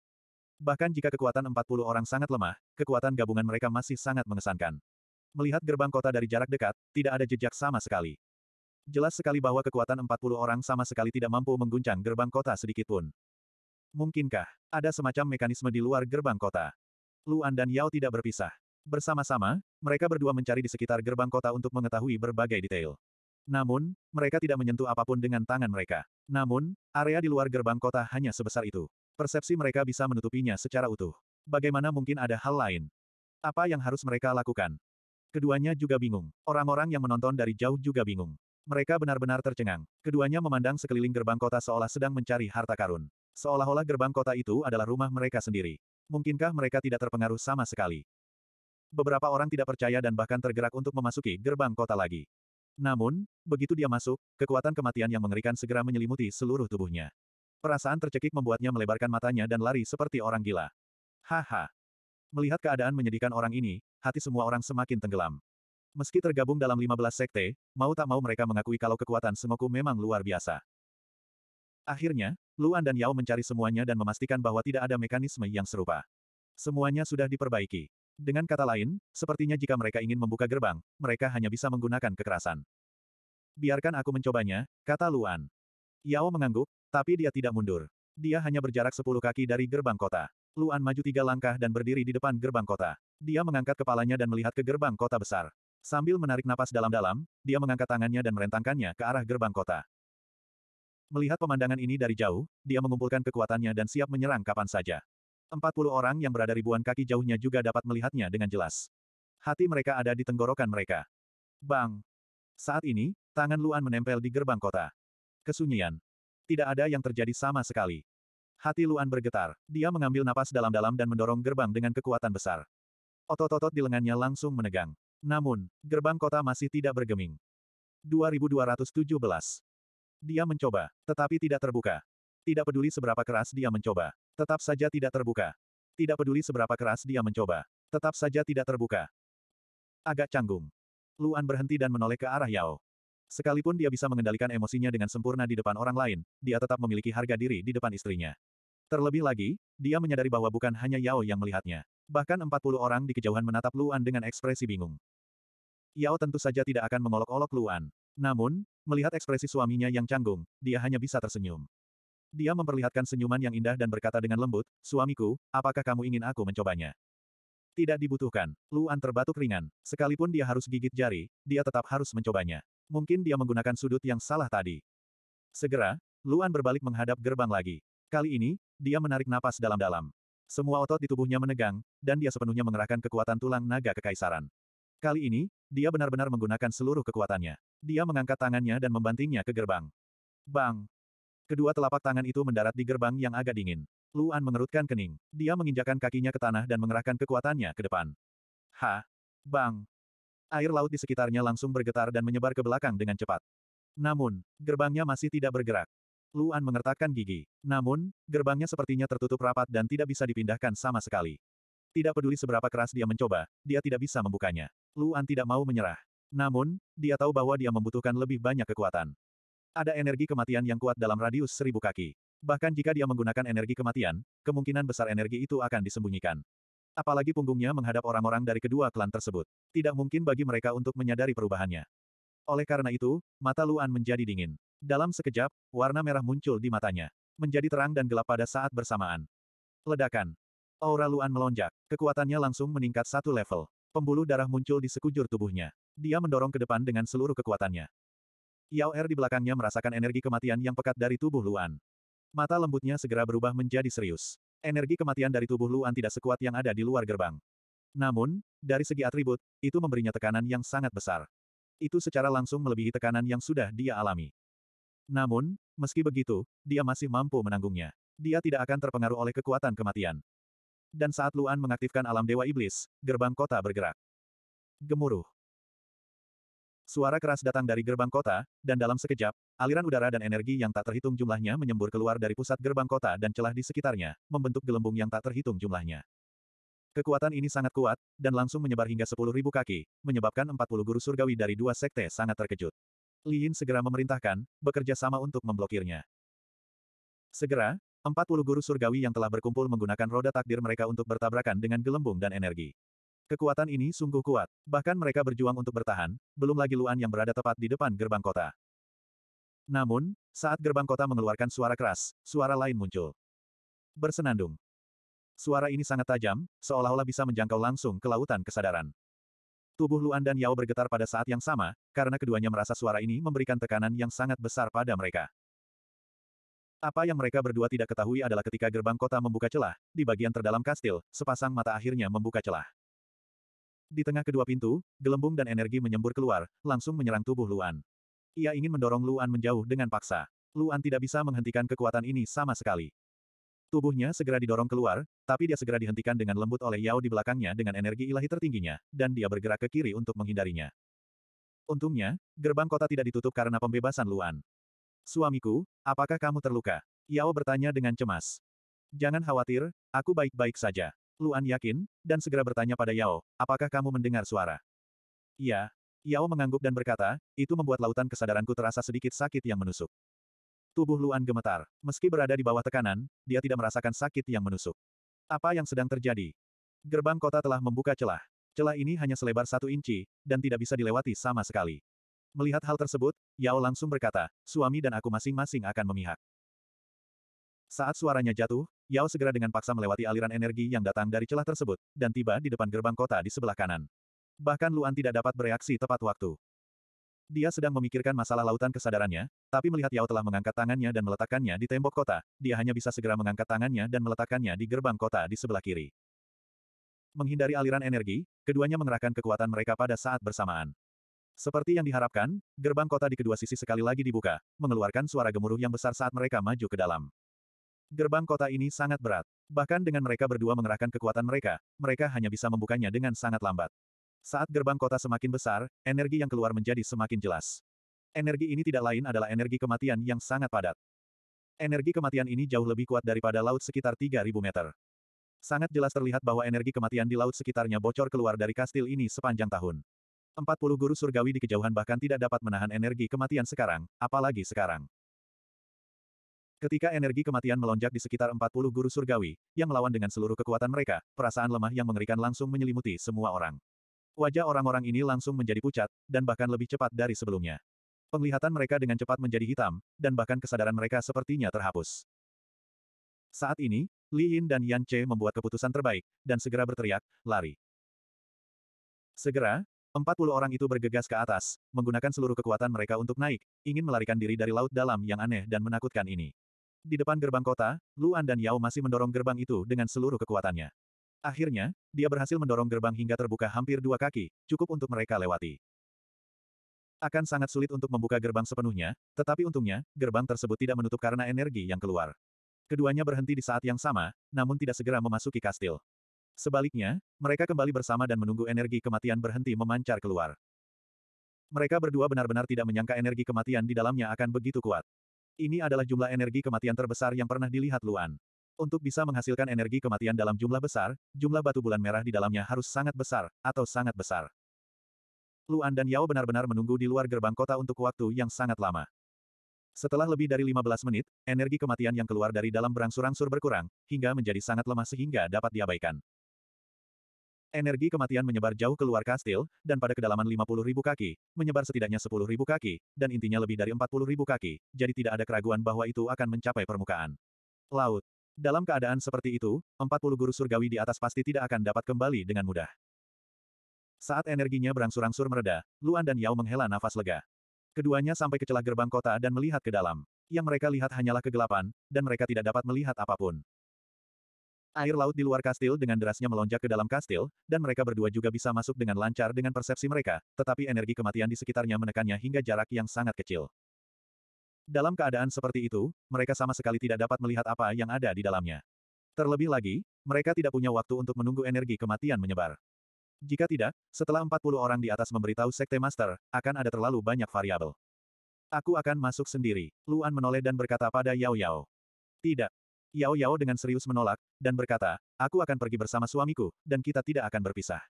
[SPEAKER 1] Bahkan jika kekuatan 40 orang sangat lemah, kekuatan gabungan mereka masih sangat mengesankan. Melihat gerbang kota dari jarak dekat, tidak ada jejak sama sekali. Jelas sekali bahwa kekuatan 40 orang sama sekali tidak mampu mengguncang gerbang kota sedikit pun. Mungkinkah, ada semacam mekanisme di luar gerbang kota? Luan dan Yao tidak berpisah. Bersama-sama, mereka berdua mencari di sekitar gerbang kota untuk mengetahui berbagai detail. Namun, mereka tidak menyentuh apapun dengan tangan mereka. Namun, area di luar gerbang kota hanya sebesar itu. Persepsi mereka bisa menutupinya secara utuh. Bagaimana mungkin ada hal lain? Apa yang harus mereka lakukan? Keduanya juga bingung. Orang-orang yang menonton dari jauh juga bingung. Mereka benar-benar tercengang. Keduanya memandang sekeliling gerbang kota seolah sedang mencari harta karun. Seolah-olah gerbang kota itu adalah rumah mereka sendiri. Mungkinkah mereka tidak terpengaruh sama sekali? Beberapa orang tidak percaya dan bahkan tergerak untuk memasuki gerbang kota lagi. Namun, begitu dia masuk, kekuatan kematian yang mengerikan segera menyelimuti seluruh tubuhnya. Perasaan tercekik membuatnya melebarkan matanya dan lari seperti orang gila. Haha. Melihat keadaan menyedihkan orang ini, hati semua orang semakin tenggelam. Meski tergabung dalam 15 sekte, mau tak mau mereka mengakui kalau kekuatan Sengoku memang luar biasa. Akhirnya, Luan dan Yao mencari semuanya dan memastikan bahwa tidak ada mekanisme yang serupa. Semuanya sudah diperbaiki. Dengan kata lain, sepertinya jika mereka ingin membuka gerbang, mereka hanya bisa menggunakan kekerasan. Biarkan aku mencobanya, kata Luan. Yao mengangguk, tapi dia tidak mundur. Dia hanya berjarak sepuluh kaki dari gerbang kota. Luan maju tiga langkah dan berdiri di depan gerbang kota. Dia mengangkat kepalanya dan melihat ke gerbang kota besar. Sambil menarik napas dalam-dalam, dia mengangkat tangannya dan merentangkannya ke arah gerbang kota. Melihat pemandangan ini dari jauh, dia mengumpulkan kekuatannya dan siap menyerang kapan saja. Empat puluh orang yang berada ribuan kaki jauhnya juga dapat melihatnya dengan jelas. Hati mereka ada di tenggorokan mereka. Bang! Saat ini, tangan Luan menempel di gerbang kota. Kesunyian. Tidak ada yang terjadi sama sekali. Hati Luan bergetar. Dia mengambil napas dalam-dalam dan mendorong gerbang dengan kekuatan besar. Otot-otot di lengannya langsung menegang. Namun, gerbang kota masih tidak bergeming. 2217. Dia mencoba, tetapi tidak terbuka. Tidak peduli seberapa keras dia mencoba. Tetap saja tidak terbuka. Tidak peduli seberapa keras dia mencoba. Tetap saja tidak terbuka. Agak canggung. Luan berhenti dan menoleh ke arah Yao. Sekalipun dia bisa mengendalikan emosinya dengan sempurna di depan orang lain, dia tetap memiliki harga diri di depan istrinya. Terlebih lagi, dia menyadari bahwa bukan hanya Yao yang melihatnya. Bahkan 40 orang di kejauhan menatap Luan dengan ekspresi bingung. Yao tentu saja tidak akan mengolok-olok Luan. Namun, melihat ekspresi suaminya yang canggung, dia hanya bisa tersenyum. Dia memperlihatkan senyuman yang indah dan berkata dengan lembut, Suamiku, apakah kamu ingin aku mencobanya? Tidak dibutuhkan. Luan terbatuk ringan. Sekalipun dia harus gigit jari, dia tetap harus mencobanya. Mungkin dia menggunakan sudut yang salah tadi. Segera, Luan berbalik menghadap gerbang lagi. Kali ini, dia menarik napas dalam-dalam. Semua otot di tubuhnya menegang, dan dia sepenuhnya mengerahkan kekuatan tulang naga kekaisaran. Kali ini, dia benar-benar menggunakan seluruh kekuatannya. Dia mengangkat tangannya dan membantingnya ke gerbang. Bang! Kedua telapak tangan itu mendarat di gerbang yang agak dingin. Luan mengerutkan kening. Dia menginjakan kakinya ke tanah dan mengerahkan kekuatannya ke depan. Ha! Bang! Air laut di sekitarnya langsung bergetar dan menyebar ke belakang dengan cepat. Namun, gerbangnya masih tidak bergerak. Luan mengertakkan gigi. Namun, gerbangnya sepertinya tertutup rapat dan tidak bisa dipindahkan sama sekali. Tidak peduli seberapa keras dia mencoba, dia tidak bisa membukanya. Luan tidak mau menyerah. Namun, dia tahu bahwa dia membutuhkan lebih banyak kekuatan. Ada energi kematian yang kuat dalam radius seribu kaki. Bahkan jika dia menggunakan energi kematian, kemungkinan besar energi itu akan disembunyikan. Apalagi punggungnya menghadap orang-orang dari kedua klan tersebut. Tidak mungkin bagi mereka untuk menyadari perubahannya. Oleh karena itu, mata Luan menjadi dingin. Dalam sekejap, warna merah muncul di matanya. Menjadi terang dan gelap pada saat bersamaan. Ledakan. Aura Luan melonjak. Kekuatannya langsung meningkat satu level. Pembuluh darah muncul di sekujur tubuhnya. Dia mendorong ke depan dengan seluruh kekuatannya. Yao Er di belakangnya merasakan energi kematian yang pekat dari tubuh Luan. Mata lembutnya segera berubah menjadi serius. Energi kematian dari tubuh Luan tidak sekuat yang ada di luar gerbang. Namun, dari segi atribut, itu memberinya tekanan yang sangat besar. Itu secara langsung melebihi tekanan yang sudah dia alami. Namun, meski begitu, dia masih mampu menanggungnya. Dia tidak akan terpengaruh oleh kekuatan kematian. Dan saat Luan mengaktifkan alam Dewa Iblis, gerbang kota bergerak. Gemuruh. Suara keras datang dari gerbang kota, dan dalam sekejap, aliran udara dan energi yang tak terhitung jumlahnya menyembur keluar dari pusat gerbang kota dan celah di sekitarnya, membentuk gelembung yang tak terhitung jumlahnya. Kekuatan ini sangat kuat, dan langsung menyebar hingga 10.000 kaki, menyebabkan 40 guru surgawi dari dua sekte sangat terkejut. Li Yin segera memerintahkan, bekerja sama untuk memblokirnya. Segera, 40 guru surgawi yang telah berkumpul menggunakan roda takdir mereka untuk bertabrakan dengan gelembung dan energi. Kekuatan ini sungguh kuat. Bahkan mereka berjuang untuk bertahan, belum lagi Luan yang berada tepat di depan gerbang kota. Namun, saat gerbang kota mengeluarkan suara keras, suara lain muncul. Bersenandung. Suara ini sangat tajam, seolah-olah bisa menjangkau langsung ke lautan kesadaran. Tubuh Luan dan Yao bergetar pada saat yang sama, karena keduanya merasa suara ini memberikan tekanan yang sangat besar pada mereka. Apa yang mereka berdua tidak ketahui adalah ketika gerbang kota membuka celah, di bagian terdalam kastil, sepasang mata akhirnya membuka celah. Di tengah kedua pintu, gelembung dan energi menyembur keluar, langsung menyerang tubuh Luan. Ia ingin mendorong Luan menjauh dengan paksa. Luan tidak bisa menghentikan kekuatan ini sama sekali. Tubuhnya segera didorong keluar, tapi dia segera dihentikan dengan lembut oleh Yao di belakangnya dengan energi ilahi tertingginya, dan dia bergerak ke kiri untuk menghindarinya. Untungnya, gerbang kota tidak ditutup karena pembebasan Luan. Suamiku, apakah kamu terluka? Yao bertanya dengan cemas. Jangan khawatir, aku baik-baik saja. Luan yakin, dan segera bertanya pada Yao, apakah kamu mendengar suara? Ya, Yao mengangguk dan berkata, itu membuat lautan kesadaranku terasa sedikit sakit yang menusuk. Tubuh Luan gemetar. Meski berada di bawah tekanan, dia tidak merasakan sakit yang menusuk. Apa yang sedang terjadi? Gerbang kota telah membuka celah. Celah ini hanya selebar satu inci, dan tidak bisa dilewati sama sekali. Melihat hal tersebut, Yao langsung berkata, suami dan aku masing-masing akan memihak. Saat suaranya jatuh, Yao segera dengan paksa melewati aliran energi yang datang dari celah tersebut, dan tiba di depan gerbang kota di sebelah kanan. Bahkan Luan tidak dapat bereaksi tepat waktu. Dia sedang memikirkan masalah lautan kesadarannya, tapi melihat Yao telah mengangkat tangannya dan meletakkannya di tembok kota, dia hanya bisa segera mengangkat tangannya dan meletakkannya di gerbang kota di sebelah kiri. Menghindari aliran energi, keduanya mengerahkan kekuatan mereka pada saat bersamaan. Seperti yang diharapkan, gerbang kota di kedua sisi sekali lagi dibuka, mengeluarkan suara gemuruh yang besar saat mereka maju ke dalam. Gerbang kota ini sangat berat. Bahkan dengan mereka berdua mengerahkan kekuatan mereka, mereka hanya bisa membukanya dengan sangat lambat. Saat gerbang kota semakin besar, energi yang keluar menjadi semakin jelas. Energi ini tidak lain adalah energi kematian yang sangat padat. Energi kematian ini jauh lebih kuat daripada laut sekitar 3.000 meter. Sangat jelas terlihat bahwa energi kematian di laut sekitarnya bocor keluar dari kastil ini sepanjang tahun. 40 guru surgawi di kejauhan bahkan tidak dapat menahan energi kematian sekarang, apalagi sekarang. Ketika energi kematian melonjak di sekitar 40 guru surgawi, yang melawan dengan seluruh kekuatan mereka, perasaan lemah yang mengerikan langsung menyelimuti semua orang. Wajah orang-orang ini langsung menjadi pucat, dan bahkan lebih cepat dari sebelumnya. Penglihatan mereka dengan cepat menjadi hitam, dan bahkan kesadaran mereka sepertinya terhapus. Saat ini, Li Yin dan Yan Che membuat keputusan terbaik, dan segera berteriak, lari. Segera, 40 orang itu bergegas ke atas, menggunakan seluruh kekuatan mereka untuk naik, ingin melarikan diri dari laut dalam yang aneh dan menakutkan ini. Di depan gerbang kota, Luan dan Yao masih mendorong gerbang itu dengan seluruh kekuatannya. Akhirnya, dia berhasil mendorong gerbang hingga terbuka hampir dua kaki, cukup untuk mereka lewati. Akan sangat sulit untuk membuka gerbang sepenuhnya, tetapi untungnya, gerbang tersebut tidak menutup karena energi yang keluar. Keduanya berhenti di saat yang sama, namun tidak segera memasuki kastil. Sebaliknya, mereka kembali bersama dan menunggu energi kematian berhenti memancar keluar. Mereka berdua benar-benar tidak menyangka energi kematian di dalamnya akan begitu kuat. Ini adalah jumlah energi kematian terbesar yang pernah dilihat Luan. Untuk bisa menghasilkan energi kematian dalam jumlah besar, jumlah batu bulan merah di dalamnya harus sangat besar, atau sangat besar. Luan dan Yao benar-benar menunggu di luar gerbang kota untuk waktu yang sangat lama. Setelah lebih dari 15 menit, energi kematian yang keluar dari dalam berangsur-angsur berkurang, hingga menjadi sangat lemah sehingga dapat diabaikan. Energi kematian menyebar jauh keluar kastil, dan pada kedalaman ribu kaki, menyebar setidaknya ribu kaki, dan intinya lebih dari ribu kaki, jadi tidak ada keraguan bahwa itu akan mencapai permukaan. Laut. Dalam keadaan seperti itu, 40 guru surgawi di atas pasti tidak akan dapat kembali dengan mudah. Saat energinya berangsur-angsur mereda, Luan dan Yao menghela nafas lega. Keduanya sampai ke celah gerbang kota dan melihat ke dalam. Yang mereka lihat hanyalah kegelapan, dan mereka tidak dapat melihat apapun. Air laut di luar kastil dengan derasnya melonjak ke dalam kastil, dan mereka berdua juga bisa masuk dengan lancar dengan persepsi mereka, tetapi energi kematian di sekitarnya menekannya hingga jarak yang sangat kecil. Dalam keadaan seperti itu, mereka sama sekali tidak dapat melihat apa yang ada di dalamnya. Terlebih lagi, mereka tidak punya waktu untuk menunggu energi kematian menyebar. Jika tidak, setelah 40 orang di atas memberitahu Sekte Master, akan ada terlalu banyak variabel. Aku akan masuk sendiri. Luan menoleh dan berkata pada Yao Yao. Tidak, Yao Yao dengan serius menolak, dan berkata, aku akan pergi bersama suamiku, dan kita tidak akan berpisah.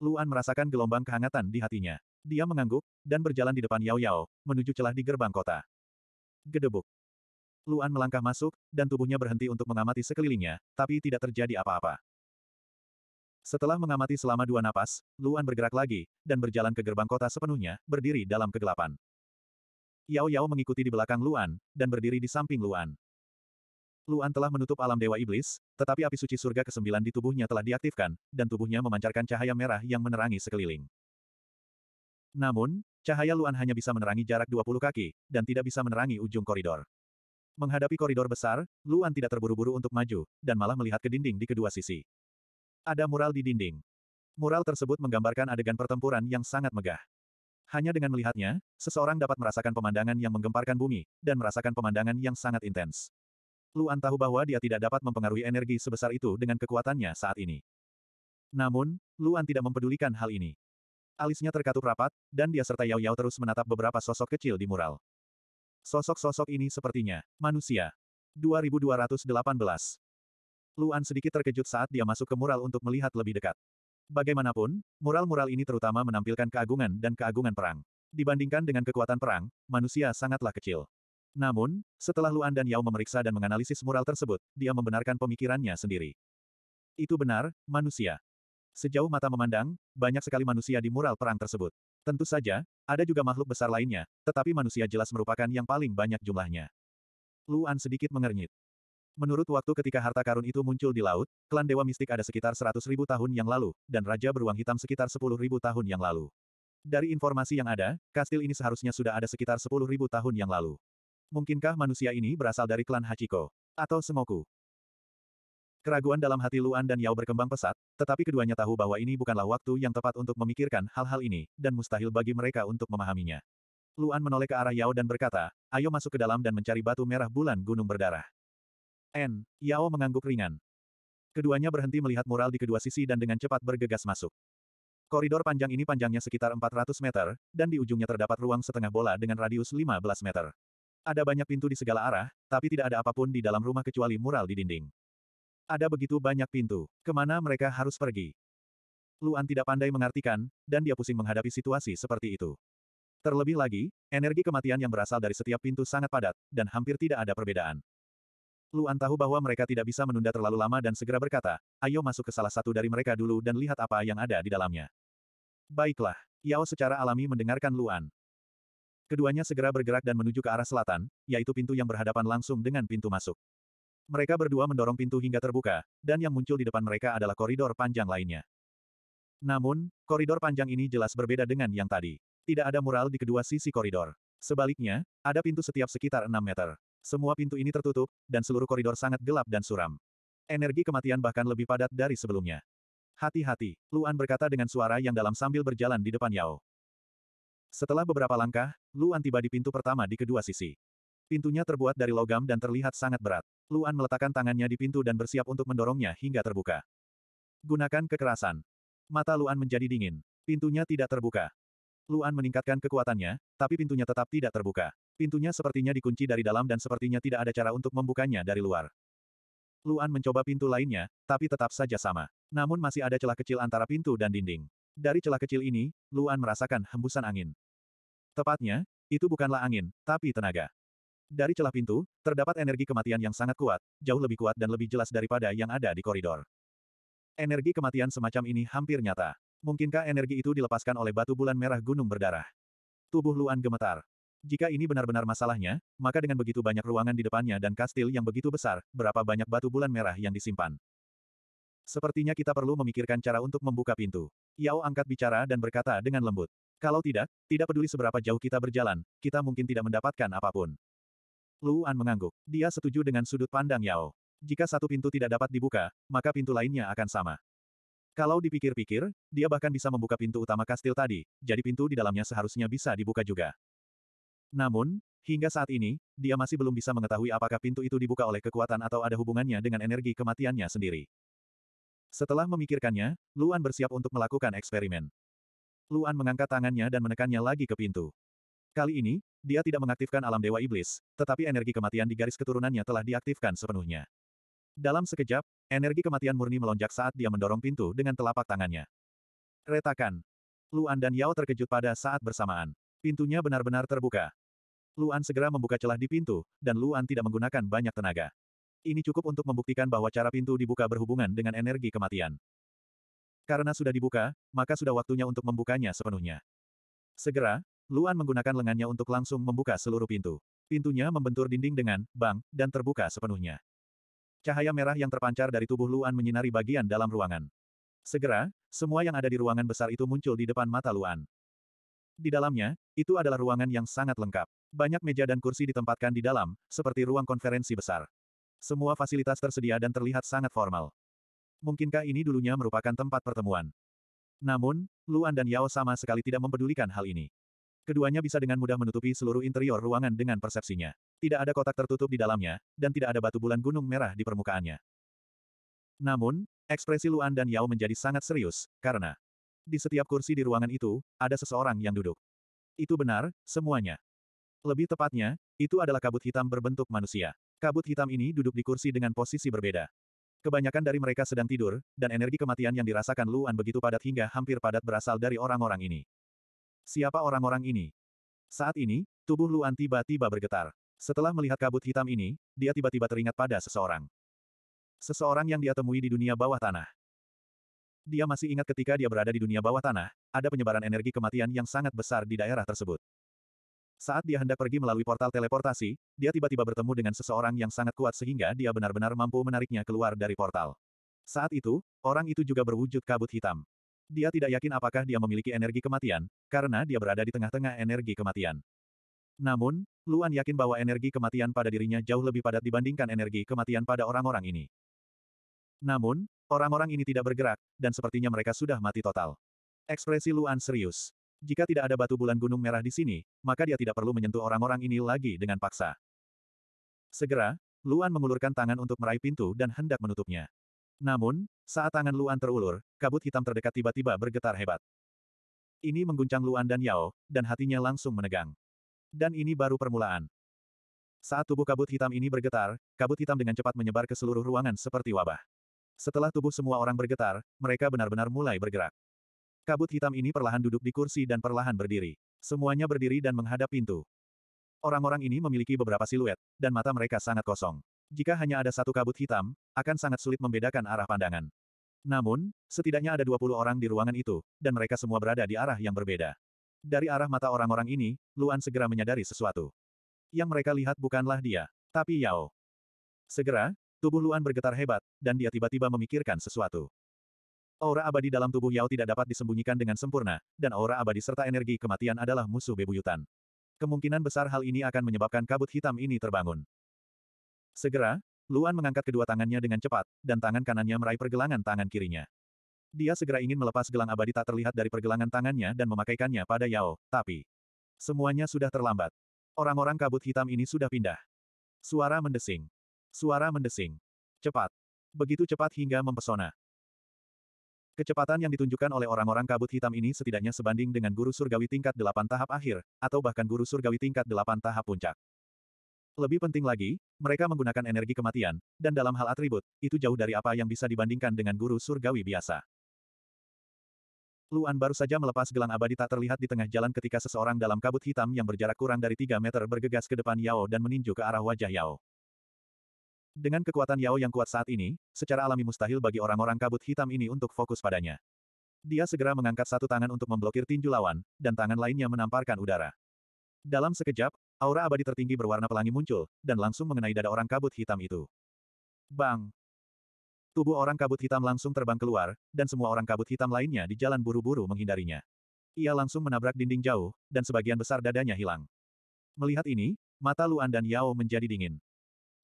[SPEAKER 1] Luan merasakan gelombang kehangatan di hatinya. Dia mengangguk, dan berjalan di depan Yao Yao, menuju celah di gerbang kota. Gedebuk. Luan melangkah masuk, dan tubuhnya berhenti untuk mengamati sekelilingnya, tapi tidak terjadi apa-apa. Setelah mengamati selama dua napas, Luan bergerak lagi, dan berjalan ke gerbang kota sepenuhnya, berdiri dalam kegelapan. Yao Yao mengikuti di belakang Luan, dan berdiri di samping Luan. Luan telah menutup alam dewa iblis, tetapi api suci surga kesembilan di tubuhnya telah diaktifkan, dan tubuhnya memancarkan cahaya merah yang menerangi sekeliling. Namun, cahaya Luan hanya bisa menerangi jarak 20 kaki, dan tidak bisa menerangi ujung koridor. Menghadapi koridor besar, Luan tidak terburu-buru untuk maju, dan malah melihat ke dinding di kedua sisi. Ada mural di dinding. Mural tersebut menggambarkan adegan pertempuran yang sangat megah. Hanya dengan melihatnya, seseorang dapat merasakan pemandangan yang menggemparkan bumi, dan merasakan pemandangan yang sangat intens. Luan tahu bahwa dia tidak dapat mempengaruhi energi sebesar itu dengan kekuatannya saat ini. Namun, Luan tidak mempedulikan hal ini. Alisnya terkatup rapat, dan dia serta Yao Yao terus menatap beberapa sosok kecil di mural. Sosok-sosok ini sepertinya manusia. 2218. Luan sedikit terkejut saat dia masuk ke mural untuk melihat lebih dekat. Bagaimanapun, mural-mural ini terutama menampilkan keagungan dan keagungan perang. Dibandingkan dengan kekuatan perang, manusia sangatlah kecil. Namun, setelah Luan dan Yao memeriksa dan menganalisis mural tersebut, dia membenarkan pemikirannya sendiri. Itu benar, manusia. Sejauh mata memandang, banyak sekali manusia di mural perang tersebut. Tentu saja, ada juga makhluk besar lainnya, tetapi manusia jelas merupakan yang paling banyak jumlahnya. Luan sedikit mengernyit. Menurut waktu ketika harta karun itu muncul di laut, klan Dewa Mistik ada sekitar 100 tahun yang lalu, dan Raja Beruang Hitam sekitar 10 ribu tahun yang lalu. Dari informasi yang ada, kastil ini seharusnya sudah ada sekitar 10.000 tahun yang lalu. Mungkinkah manusia ini berasal dari klan Hachiko? Atau Semoku? Keraguan dalam hati Luan dan Yao berkembang pesat, tetapi keduanya tahu bahwa ini bukanlah waktu yang tepat untuk memikirkan hal-hal ini, dan mustahil bagi mereka untuk memahaminya. Luan menoleh ke arah Yao dan berkata, ayo masuk ke dalam dan mencari batu merah bulan gunung berdarah. N. Yao mengangguk ringan. Keduanya berhenti melihat mural di kedua sisi dan dengan cepat bergegas masuk. Koridor panjang ini panjangnya sekitar 400 meter, dan di ujungnya terdapat ruang setengah bola dengan radius 15 meter. Ada banyak pintu di segala arah, tapi tidak ada apapun di dalam rumah kecuali mural di dinding. Ada begitu banyak pintu. Kemana mereka harus pergi? Luan tidak pandai mengartikan, dan dia pusing menghadapi situasi seperti itu. Terlebih lagi, energi kematian yang berasal dari setiap pintu sangat padat, dan hampir tidak ada perbedaan. Luan tahu bahwa mereka tidak bisa menunda terlalu lama dan segera berkata, ayo masuk ke salah satu dari mereka dulu dan lihat apa yang ada di dalamnya. Baiklah, Yao secara alami mendengarkan Luan. Keduanya segera bergerak dan menuju ke arah selatan, yaitu pintu yang berhadapan langsung dengan pintu masuk. Mereka berdua mendorong pintu hingga terbuka, dan yang muncul di depan mereka adalah koridor panjang lainnya. Namun, koridor panjang ini jelas berbeda dengan yang tadi. Tidak ada mural di kedua sisi koridor. Sebaliknya, ada pintu setiap sekitar 6 meter. Semua pintu ini tertutup, dan seluruh koridor sangat gelap dan suram. Energi kematian bahkan lebih padat dari sebelumnya. Hati-hati, Luan berkata dengan suara yang dalam sambil berjalan di depan Yao. Setelah beberapa langkah, Luan tiba di pintu pertama di kedua sisi. Pintunya terbuat dari logam dan terlihat sangat berat. Luan meletakkan tangannya di pintu dan bersiap untuk mendorongnya hingga terbuka. Gunakan kekerasan. Mata Luan menjadi dingin. Pintunya tidak terbuka. Luan meningkatkan kekuatannya, tapi pintunya tetap tidak terbuka. Pintunya sepertinya dikunci dari dalam dan sepertinya tidak ada cara untuk membukanya dari luar. Luan mencoba pintu lainnya, tapi tetap saja sama. Namun masih ada celah kecil antara pintu dan dinding. Dari celah kecil ini, Luan merasakan hembusan angin. Tepatnya, itu bukanlah angin, tapi tenaga. Dari celah pintu, terdapat energi kematian yang sangat kuat, jauh lebih kuat dan lebih jelas daripada yang ada di koridor. Energi kematian semacam ini hampir nyata. Mungkinkah energi itu dilepaskan oleh batu bulan merah gunung berdarah? Tubuh Luan gemetar. Jika ini benar-benar masalahnya, maka dengan begitu banyak ruangan di depannya dan kastil yang begitu besar, berapa banyak batu bulan merah yang disimpan? Sepertinya kita perlu memikirkan cara untuk membuka pintu. Yao angkat bicara dan berkata dengan lembut. Kalau tidak, tidak peduli seberapa jauh kita berjalan, kita mungkin tidak mendapatkan apapun. Luan mengangguk. Dia setuju dengan sudut pandang Yao. Jika satu pintu tidak dapat dibuka, maka pintu lainnya akan sama. Kalau dipikir-pikir, dia bahkan bisa membuka pintu utama kastil tadi, jadi pintu di dalamnya seharusnya bisa dibuka juga. Namun, hingga saat ini, dia masih belum bisa mengetahui apakah pintu itu dibuka oleh kekuatan atau ada hubungannya dengan energi kematiannya sendiri. Setelah memikirkannya, Luan bersiap untuk melakukan eksperimen. Luan mengangkat tangannya dan menekannya lagi ke pintu. Kali ini, dia tidak mengaktifkan alam dewa iblis, tetapi energi kematian di garis keturunannya telah diaktifkan sepenuhnya. Dalam sekejap, energi kematian murni melonjak saat dia mendorong pintu dengan telapak tangannya. Retakan. Luan dan Yao terkejut pada saat bersamaan. Pintunya benar-benar terbuka. Luan segera membuka celah di pintu, dan Luan tidak menggunakan banyak tenaga. Ini cukup untuk membuktikan bahwa cara pintu dibuka berhubungan dengan energi kematian. Karena sudah dibuka, maka sudah waktunya untuk membukanya sepenuhnya. Segera, Luan menggunakan lengannya untuk langsung membuka seluruh pintu. Pintunya membentur dinding dengan bang dan terbuka sepenuhnya. Cahaya merah yang terpancar dari tubuh Luan menyinari bagian dalam ruangan. Segera, semua yang ada di ruangan besar itu muncul di depan mata Luan. Di dalamnya, itu adalah ruangan yang sangat lengkap. Banyak meja dan kursi ditempatkan di dalam, seperti ruang konferensi besar. Semua fasilitas tersedia dan terlihat sangat formal. Mungkinkah ini dulunya merupakan tempat pertemuan? Namun, Luan dan Yao sama sekali tidak mempedulikan hal ini. Keduanya bisa dengan mudah menutupi seluruh interior ruangan dengan persepsinya. Tidak ada kotak tertutup di dalamnya, dan tidak ada batu bulan gunung merah di permukaannya. Namun, ekspresi Luan dan Yao menjadi sangat serius, karena di setiap kursi di ruangan itu, ada seseorang yang duduk. Itu benar, semuanya. Lebih tepatnya, itu adalah kabut hitam berbentuk manusia. Kabut hitam ini duduk di kursi dengan posisi berbeda. Kebanyakan dari mereka sedang tidur, dan energi kematian yang dirasakan Luan begitu padat hingga hampir padat berasal dari orang-orang ini. Siapa orang-orang ini? Saat ini, tubuh Luan tiba-tiba bergetar. Setelah melihat kabut hitam ini, dia tiba-tiba teringat pada seseorang. Seseorang yang dia temui di dunia bawah tanah. Dia masih ingat ketika dia berada di dunia bawah tanah, ada penyebaran energi kematian yang sangat besar di daerah tersebut. Saat dia hendak pergi melalui portal teleportasi, dia tiba-tiba bertemu dengan seseorang yang sangat kuat sehingga dia benar-benar mampu menariknya keluar dari portal. Saat itu, orang itu juga berwujud kabut hitam. Dia tidak yakin apakah dia memiliki energi kematian, karena dia berada di tengah-tengah energi kematian. Namun, Luan yakin bahwa energi kematian pada dirinya jauh lebih padat dibandingkan energi kematian pada orang-orang ini. Namun, orang-orang ini tidak bergerak, dan sepertinya mereka sudah mati total. Ekspresi Luan serius. Jika tidak ada batu bulan gunung merah di sini, maka dia tidak perlu menyentuh orang-orang ini lagi dengan paksa. Segera, Luan mengulurkan tangan untuk meraih pintu dan hendak menutupnya. Namun, saat tangan Luan terulur, kabut hitam terdekat tiba-tiba bergetar hebat. Ini mengguncang Luan dan Yao, dan hatinya langsung menegang. Dan ini baru permulaan. Saat tubuh kabut hitam ini bergetar, kabut hitam dengan cepat menyebar ke seluruh ruangan seperti wabah. Setelah tubuh semua orang bergetar, mereka benar-benar mulai bergerak. Kabut hitam ini perlahan duduk di kursi dan perlahan berdiri. Semuanya berdiri dan menghadap pintu. Orang-orang ini memiliki beberapa siluet, dan mata mereka sangat kosong. Jika hanya ada satu kabut hitam, akan sangat sulit membedakan arah pandangan. Namun, setidaknya ada 20 orang di ruangan itu, dan mereka semua berada di arah yang berbeda. Dari arah mata orang-orang ini, Luan segera menyadari sesuatu. Yang mereka lihat bukanlah dia, tapi Yao. Segera, tubuh Luan bergetar hebat, dan dia tiba-tiba memikirkan sesuatu. Aura abadi dalam tubuh Yao tidak dapat disembunyikan dengan sempurna, dan aura abadi serta energi kematian adalah musuh bebuyutan. Kemungkinan besar hal ini akan menyebabkan kabut hitam ini terbangun. Segera, Luan mengangkat kedua tangannya dengan cepat, dan tangan kanannya meraih pergelangan tangan kirinya. Dia segera ingin melepas gelang abadi tak terlihat dari pergelangan tangannya dan memakaikannya pada Yao, tapi... Semuanya sudah terlambat. Orang-orang kabut hitam ini sudah pindah. Suara mendesing. Suara mendesing. Cepat. Begitu cepat hingga mempesona. Kecepatan yang ditunjukkan oleh orang-orang kabut hitam ini setidaknya sebanding dengan guru surgawi tingkat delapan tahap akhir, atau bahkan guru surgawi tingkat delapan tahap puncak. Lebih penting lagi, mereka menggunakan energi kematian, dan dalam hal atribut, itu jauh dari apa yang bisa dibandingkan dengan guru surgawi biasa. Luan baru saja melepas gelang abadi tak terlihat di tengah jalan ketika seseorang dalam kabut hitam yang berjarak kurang dari 3 meter bergegas ke depan Yao dan meninju ke arah wajah Yao. Dengan kekuatan Yao yang kuat saat ini, secara alami mustahil bagi orang-orang kabut hitam ini untuk fokus padanya. Dia segera mengangkat satu tangan untuk memblokir tinju lawan, dan tangan lainnya menamparkan udara. Dalam sekejap, aura abadi tertinggi berwarna pelangi muncul, dan langsung mengenai dada orang kabut hitam itu. Bang! Tubuh orang kabut hitam langsung terbang keluar, dan semua orang kabut hitam lainnya di jalan buru-buru menghindarinya. Ia langsung menabrak dinding jauh, dan sebagian besar dadanya hilang. Melihat ini, mata Luan dan Yao menjadi dingin.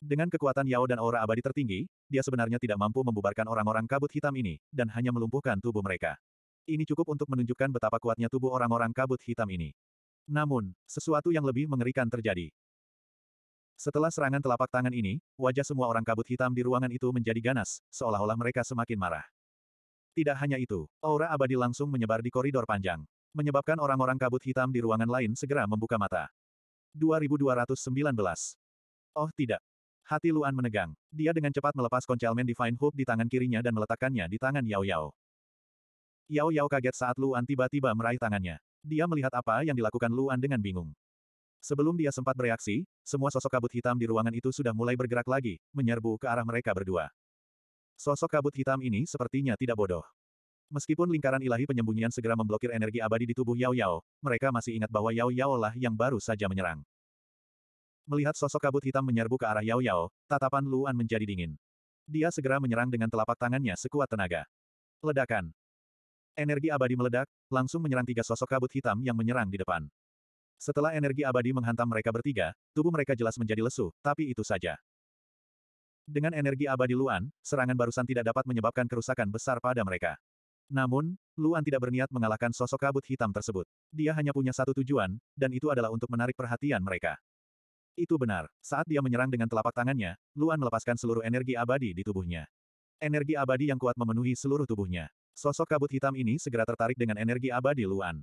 [SPEAKER 1] Dengan kekuatan Yao dan aura abadi tertinggi, dia sebenarnya tidak mampu membubarkan orang-orang kabut hitam ini, dan hanya melumpuhkan tubuh mereka. Ini cukup untuk menunjukkan betapa kuatnya tubuh orang-orang kabut hitam ini. Namun, sesuatu yang lebih mengerikan terjadi. Setelah serangan telapak tangan ini, wajah semua orang kabut hitam di ruangan itu menjadi ganas, seolah-olah mereka semakin marah. Tidak hanya itu, aura abadi langsung menyebar di koridor panjang, menyebabkan orang-orang kabut hitam di ruangan lain segera membuka mata. 2219. Oh tidak, Hati Luan menegang. Dia dengan cepat melepas koncelmen Divine Hope di tangan kirinya dan meletakkannya di tangan Yao Yao. Yao Yao kaget saat Luan tiba-tiba meraih tangannya. Dia melihat apa yang dilakukan Luan dengan bingung. Sebelum dia sempat bereaksi, semua sosok kabut hitam di ruangan itu sudah mulai bergerak lagi, menyerbu ke arah mereka berdua. Sosok kabut hitam ini sepertinya tidak bodoh. Meskipun lingkaran ilahi penyembunyian segera memblokir energi abadi di tubuh Yao Yao, mereka masih ingat bahwa Yao Yao lah yang baru saja menyerang. Melihat sosok kabut hitam menyerbu ke arah Yao Yao, tatapan Luan menjadi dingin. Dia segera menyerang dengan telapak tangannya sekuat tenaga. Ledakan. Energi abadi meledak, langsung menyerang tiga sosok kabut hitam yang menyerang di depan. Setelah energi abadi menghantam mereka bertiga, tubuh mereka jelas menjadi lesu, tapi itu saja. Dengan energi abadi Luan, serangan barusan tidak dapat menyebabkan kerusakan besar pada mereka. Namun, Luan tidak berniat mengalahkan sosok kabut hitam tersebut. Dia hanya punya satu tujuan, dan itu adalah untuk menarik perhatian mereka. Itu benar, saat dia menyerang dengan telapak tangannya, Luan melepaskan seluruh energi abadi di tubuhnya. Energi abadi yang kuat memenuhi seluruh tubuhnya. Sosok kabut hitam ini segera tertarik dengan energi abadi Luan.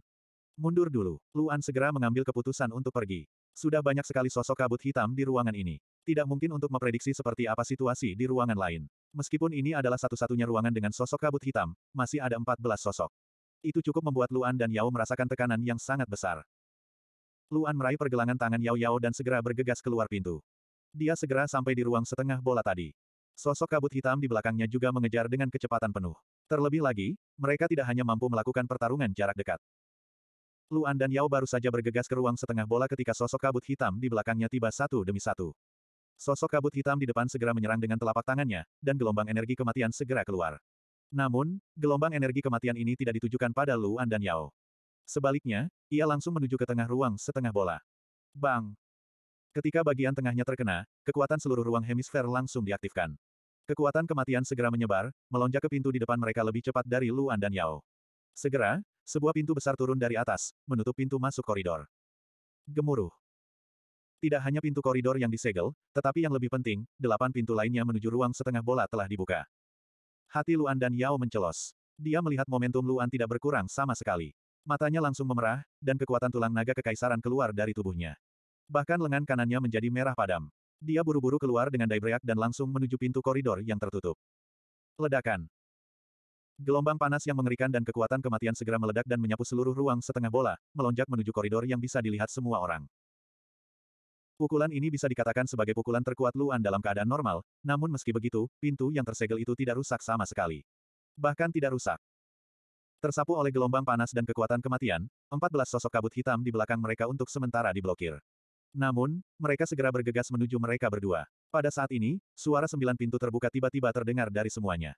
[SPEAKER 1] Mundur dulu, Luan segera mengambil keputusan untuk pergi. Sudah banyak sekali sosok kabut hitam di ruangan ini. Tidak mungkin untuk memprediksi seperti apa situasi di ruangan lain. Meskipun ini adalah satu-satunya ruangan dengan sosok kabut hitam, masih ada 14 sosok. Itu cukup membuat Luan dan Yao merasakan tekanan yang sangat besar. Luan meraih pergelangan tangan Yao Yao dan segera bergegas keluar pintu. Dia segera sampai di ruang setengah bola tadi. Sosok kabut hitam di belakangnya juga mengejar dengan kecepatan penuh. Terlebih lagi, mereka tidak hanya mampu melakukan pertarungan jarak dekat. Luan dan Yao baru saja bergegas ke ruang setengah bola ketika sosok kabut hitam di belakangnya tiba satu demi satu. Sosok kabut hitam di depan segera menyerang dengan telapak tangannya, dan gelombang energi kematian segera keluar. Namun, gelombang energi kematian ini tidak ditujukan pada Luan dan Yao. Sebaliknya, ia langsung menuju ke tengah ruang setengah bola. Bang! Ketika bagian tengahnya terkena, kekuatan seluruh ruang hemisfer langsung diaktifkan. Kekuatan kematian segera menyebar, melonjak ke pintu di depan mereka lebih cepat dari Luan dan Yao. Segera, sebuah pintu besar turun dari atas, menutup pintu masuk koridor. Gemuruh. Tidak hanya pintu koridor yang disegel, tetapi yang lebih penting, delapan pintu lainnya menuju ruang setengah bola telah dibuka. Hati Luan dan Yao mencelos. Dia melihat momentum Luan tidak berkurang sama sekali. Matanya langsung memerah, dan kekuatan tulang naga kekaisaran keluar dari tubuhnya. Bahkan lengan kanannya menjadi merah padam. Dia buru-buru keluar dengan daibreak dan langsung menuju pintu koridor yang tertutup. Ledakan. Gelombang panas yang mengerikan dan kekuatan kematian segera meledak dan menyapu seluruh ruang setengah bola, melonjak menuju koridor yang bisa dilihat semua orang. Pukulan ini bisa dikatakan sebagai pukulan terkuat Luan dalam keadaan normal, namun meski begitu, pintu yang tersegel itu tidak rusak sama sekali. Bahkan tidak rusak. Tersapu oleh gelombang panas dan kekuatan kematian, 14 sosok kabut hitam di belakang mereka untuk sementara diblokir. Namun, mereka segera bergegas menuju mereka berdua. Pada saat ini, suara sembilan pintu terbuka tiba-tiba terdengar dari semuanya.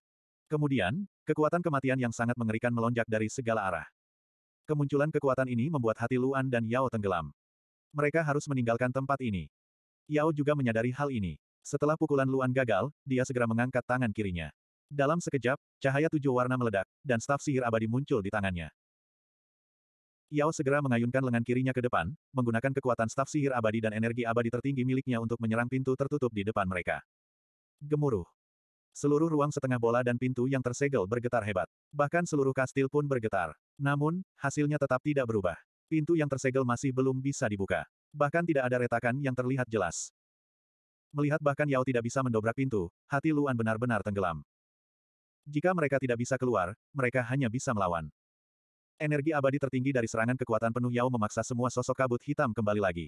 [SPEAKER 1] Kemudian, kekuatan kematian yang sangat mengerikan melonjak dari segala arah. Kemunculan kekuatan ini membuat hati Luan dan Yao tenggelam. Mereka harus meninggalkan tempat ini. Yao juga menyadari hal ini. Setelah pukulan Luan gagal, dia segera mengangkat tangan kirinya. Dalam sekejap, cahaya tujuh warna meledak, dan staf sihir abadi muncul di tangannya. Yao segera mengayunkan lengan kirinya ke depan, menggunakan kekuatan staf sihir abadi dan energi abadi tertinggi miliknya untuk menyerang pintu tertutup di depan mereka. Gemuruh. Seluruh ruang setengah bola dan pintu yang tersegel bergetar hebat. Bahkan seluruh kastil pun bergetar. Namun, hasilnya tetap tidak berubah. Pintu yang tersegel masih belum bisa dibuka. Bahkan tidak ada retakan yang terlihat jelas. Melihat bahkan Yao tidak bisa mendobrak pintu, hati Luan benar-benar tenggelam. Jika mereka tidak bisa keluar, mereka hanya bisa melawan. Energi abadi tertinggi dari serangan kekuatan penuh Yao memaksa semua sosok kabut hitam kembali lagi.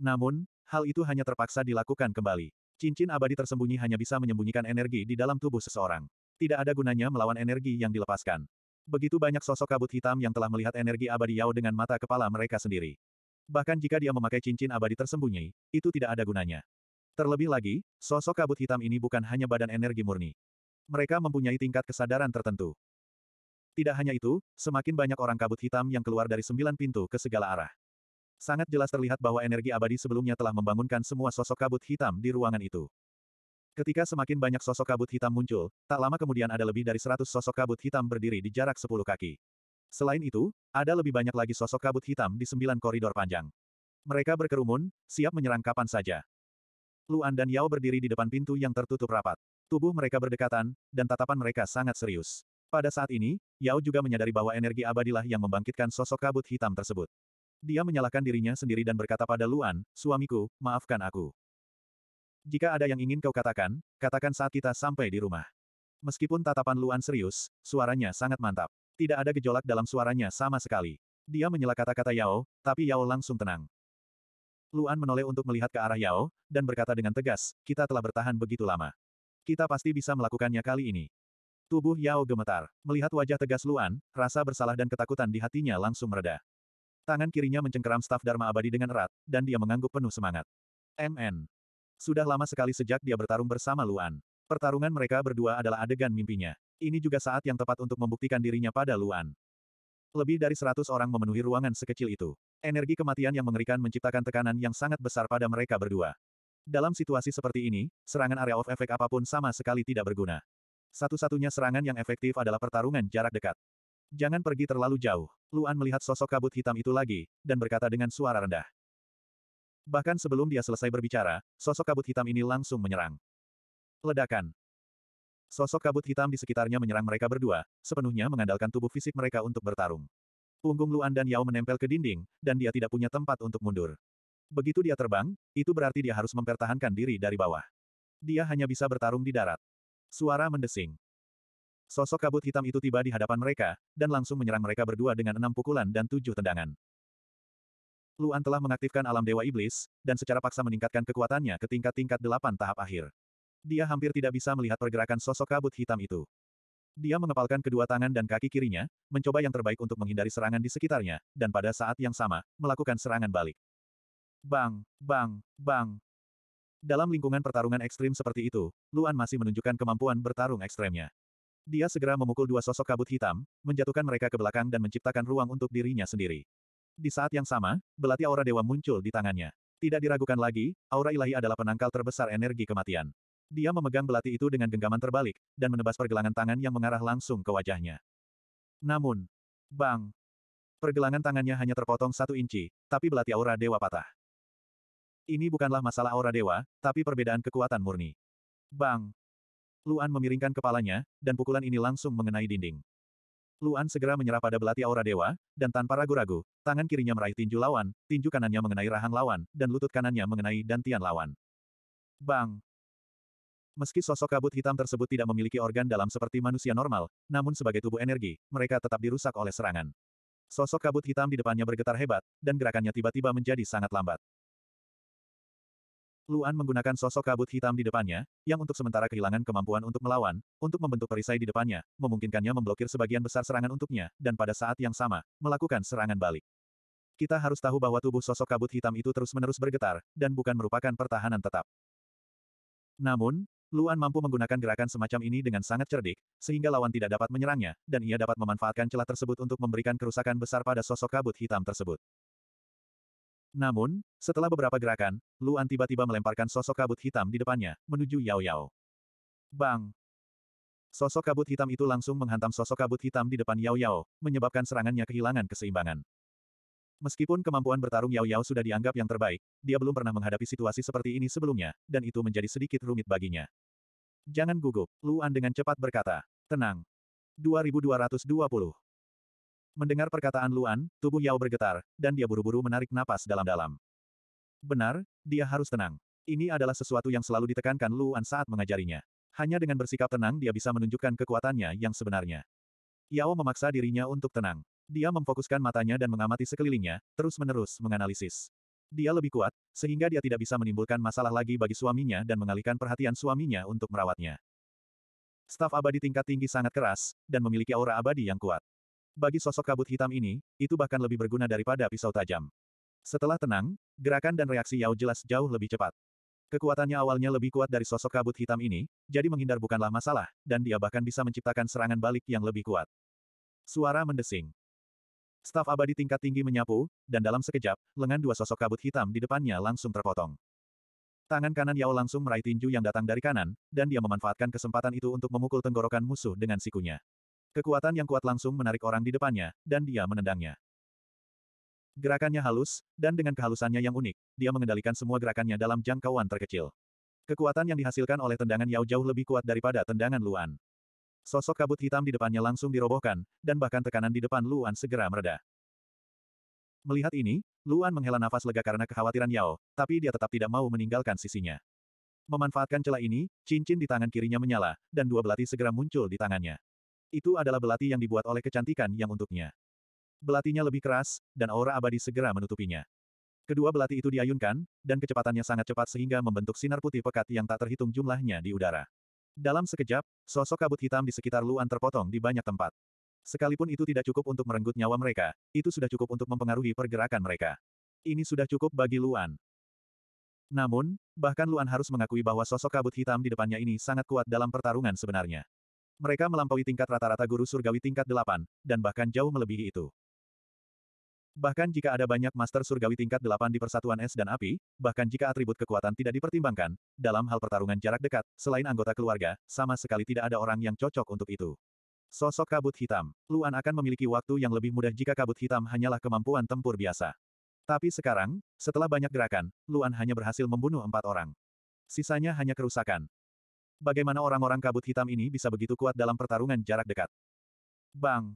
[SPEAKER 1] Namun, hal itu hanya terpaksa dilakukan kembali. Cincin abadi tersembunyi hanya bisa menyembunyikan energi di dalam tubuh seseorang. Tidak ada gunanya melawan energi yang dilepaskan. Begitu banyak sosok kabut hitam yang telah melihat energi abadi Yao dengan mata kepala mereka sendiri. Bahkan jika dia memakai cincin abadi tersembunyi, itu tidak ada gunanya. Terlebih lagi, sosok kabut hitam ini bukan hanya badan energi murni mereka mempunyai tingkat kesadaran tertentu. Tidak hanya itu, semakin banyak orang kabut hitam yang keluar dari sembilan pintu ke segala arah. Sangat jelas terlihat bahwa energi abadi sebelumnya telah membangunkan semua sosok kabut hitam di ruangan itu. Ketika semakin banyak sosok kabut hitam muncul, tak lama kemudian ada lebih dari seratus sosok kabut hitam berdiri di jarak sepuluh kaki. Selain itu, ada lebih banyak lagi sosok kabut hitam di sembilan koridor panjang. Mereka berkerumun, siap menyerang kapan saja. Luan dan Yao berdiri di depan pintu yang tertutup rapat. Tubuh mereka berdekatan, dan tatapan mereka sangat serius. Pada saat ini, Yao juga menyadari bahwa energi abadilah yang membangkitkan sosok kabut hitam tersebut. Dia menyalahkan dirinya sendiri dan berkata pada Luan, suamiku, maafkan aku. Jika ada yang ingin kau katakan, katakan saat kita sampai di rumah. Meskipun tatapan Luan serius, suaranya sangat mantap. Tidak ada gejolak dalam suaranya sama sekali. Dia menyela kata-kata Yao, tapi Yao langsung tenang. Luan menoleh untuk melihat ke arah Yao, dan berkata dengan tegas, kita telah bertahan begitu lama. Kita pasti bisa melakukannya kali ini. Tubuh Yao gemetar. Melihat wajah tegas Luan, rasa bersalah dan ketakutan di hatinya langsung mereda. Tangan kirinya mencengkeram staf Dharma abadi dengan erat, dan dia mengangguk penuh semangat. MN. Sudah lama sekali sejak dia bertarung bersama Luan. Pertarungan mereka berdua adalah adegan mimpinya. Ini juga saat yang tepat untuk membuktikan dirinya pada Luan. Lebih dari seratus orang memenuhi ruangan sekecil itu. Energi kematian yang mengerikan menciptakan tekanan yang sangat besar pada mereka berdua. Dalam situasi seperti ini, serangan area of efek apapun sama sekali tidak berguna. Satu-satunya serangan yang efektif adalah pertarungan jarak dekat. Jangan pergi terlalu jauh. Luan melihat sosok kabut hitam itu lagi, dan berkata dengan suara rendah. Bahkan sebelum dia selesai berbicara, sosok kabut hitam ini langsung menyerang. Ledakan. Sosok kabut hitam di sekitarnya menyerang mereka berdua, sepenuhnya mengandalkan tubuh fisik mereka untuk bertarung. Punggung Luan dan Yao menempel ke dinding, dan dia tidak punya tempat untuk mundur. Begitu dia terbang, itu berarti dia harus mempertahankan diri dari bawah. Dia hanya bisa bertarung di darat. Suara mendesing. Sosok kabut hitam itu tiba di hadapan mereka, dan langsung menyerang mereka berdua dengan enam pukulan dan tujuh tendangan. Luan telah mengaktifkan alam Dewa Iblis, dan secara paksa meningkatkan kekuatannya ke tingkat-tingkat delapan tahap akhir. Dia hampir tidak bisa melihat pergerakan sosok kabut hitam itu. Dia mengepalkan kedua tangan dan kaki kirinya, mencoba yang terbaik untuk menghindari serangan di sekitarnya, dan pada saat yang sama, melakukan serangan balik. Bang, bang, bang. Dalam lingkungan pertarungan ekstrim seperti itu, Luan masih menunjukkan kemampuan bertarung ekstremnya. Dia segera memukul dua sosok kabut hitam, menjatuhkan mereka ke belakang dan menciptakan ruang untuk dirinya sendiri. Di saat yang sama, belati aura dewa muncul di tangannya. Tidak diragukan lagi, aura ilahi adalah penangkal terbesar energi kematian. Dia memegang belati itu dengan genggaman terbalik, dan menebas pergelangan tangan yang mengarah langsung ke wajahnya. Namun, bang! Pergelangan tangannya hanya terpotong satu inci, tapi belati aura dewa patah. Ini bukanlah masalah aura dewa, tapi perbedaan kekuatan murni. Bang! Luan memiringkan kepalanya, dan pukulan ini langsung mengenai dinding. Luan segera menyerah pada belati aura dewa, dan tanpa ragu-ragu, tangan kirinya meraih tinju lawan, tinju kanannya mengenai rahang lawan, dan lutut kanannya mengenai dantian lawan. Bang! Meski sosok kabut hitam tersebut tidak memiliki organ dalam seperti manusia normal, namun sebagai tubuh energi, mereka tetap dirusak oleh serangan. Sosok kabut hitam di depannya bergetar hebat, dan gerakannya tiba-tiba menjadi sangat lambat. Luan menggunakan sosok kabut hitam di depannya, yang untuk sementara kehilangan kemampuan untuk melawan, untuk membentuk perisai di depannya, memungkinkannya memblokir sebagian besar serangan untuknya, dan pada saat yang sama, melakukan serangan balik. Kita harus tahu bahwa tubuh sosok kabut hitam itu terus-menerus bergetar, dan bukan merupakan pertahanan tetap. Namun, Luan mampu menggunakan gerakan semacam ini dengan sangat cerdik, sehingga lawan tidak dapat menyerangnya, dan ia dapat memanfaatkan celah tersebut untuk memberikan kerusakan besar pada sosok kabut hitam tersebut. Namun, setelah beberapa gerakan, Luan tiba-tiba melemparkan sosok kabut hitam di depannya, menuju Yao Yao. Bang! Sosok kabut hitam itu langsung menghantam sosok kabut hitam di depan Yao Yao, menyebabkan serangannya kehilangan keseimbangan. Meskipun kemampuan bertarung Yao Yao sudah dianggap yang terbaik, dia belum pernah menghadapi situasi seperti ini sebelumnya, dan itu menjadi sedikit rumit baginya. Jangan gugup, Luan dengan cepat berkata. Tenang. 2220 Mendengar perkataan Luan, tubuh Yao bergetar, dan dia buru-buru menarik napas dalam-dalam. Benar, dia harus tenang. Ini adalah sesuatu yang selalu ditekankan Luan saat mengajarinya. Hanya dengan bersikap tenang dia bisa menunjukkan kekuatannya yang sebenarnya. Yao memaksa dirinya untuk tenang. Dia memfokuskan matanya dan mengamati sekelilingnya, terus-menerus menganalisis. Dia lebih kuat, sehingga dia tidak bisa menimbulkan masalah lagi bagi suaminya dan mengalihkan perhatian suaminya untuk merawatnya. Staf abadi tingkat tinggi sangat keras, dan memiliki aura abadi yang kuat. Bagi sosok kabut hitam ini, itu bahkan lebih berguna daripada pisau tajam. Setelah tenang, gerakan dan reaksi Yao jelas jauh lebih cepat. Kekuatannya awalnya lebih kuat dari sosok kabut hitam ini, jadi menghindar bukanlah masalah, dan dia bahkan bisa menciptakan serangan balik yang lebih kuat. Suara mendesing. Staf abadi tingkat tinggi menyapu, dan dalam sekejap, lengan dua sosok kabut hitam di depannya langsung terpotong. Tangan kanan Yao langsung meraih tinju yang datang dari kanan, dan dia memanfaatkan kesempatan itu untuk memukul tenggorokan musuh dengan sikunya. Kekuatan yang kuat langsung menarik orang di depannya, dan dia menendangnya. Gerakannya halus, dan dengan kehalusannya yang unik, dia mengendalikan semua gerakannya dalam jangkauan terkecil. Kekuatan yang dihasilkan oleh tendangan Yao jauh lebih kuat daripada tendangan Luan. Sosok kabut hitam di depannya langsung dirobohkan, dan bahkan tekanan di depan Luan segera mereda. Melihat ini, Luan menghela nafas lega karena kekhawatiran Yao, tapi dia tetap tidak mau meninggalkan sisinya. Memanfaatkan celah ini, cincin di tangan kirinya menyala, dan dua belati segera muncul di tangannya. Itu adalah belati yang dibuat oleh kecantikan yang untuknya. Belatinya lebih keras, dan aura abadi segera menutupinya. Kedua belati itu diayunkan, dan kecepatannya sangat cepat sehingga membentuk sinar putih pekat yang tak terhitung jumlahnya di udara. Dalam sekejap, sosok kabut hitam di sekitar Luan terpotong di banyak tempat. Sekalipun itu tidak cukup untuk merenggut nyawa mereka, itu sudah cukup untuk mempengaruhi pergerakan mereka. Ini sudah cukup bagi Luan. Namun, bahkan Luan harus mengakui bahwa sosok kabut hitam di depannya ini sangat kuat dalam pertarungan sebenarnya. Mereka melampaui tingkat rata-rata guru surgawi tingkat 8, dan bahkan jauh melebihi itu. Bahkan jika ada banyak master surgawi tingkat 8 di persatuan es dan api, bahkan jika atribut kekuatan tidak dipertimbangkan, dalam hal pertarungan jarak dekat, selain anggota keluarga, sama sekali tidak ada orang yang cocok untuk itu. Sosok kabut hitam. Luan akan memiliki waktu yang lebih mudah jika kabut hitam hanyalah kemampuan tempur biasa. Tapi sekarang, setelah banyak gerakan, Luan hanya berhasil membunuh empat orang. Sisanya hanya kerusakan. Bagaimana orang-orang kabut hitam ini bisa begitu kuat dalam pertarungan jarak dekat? Bang!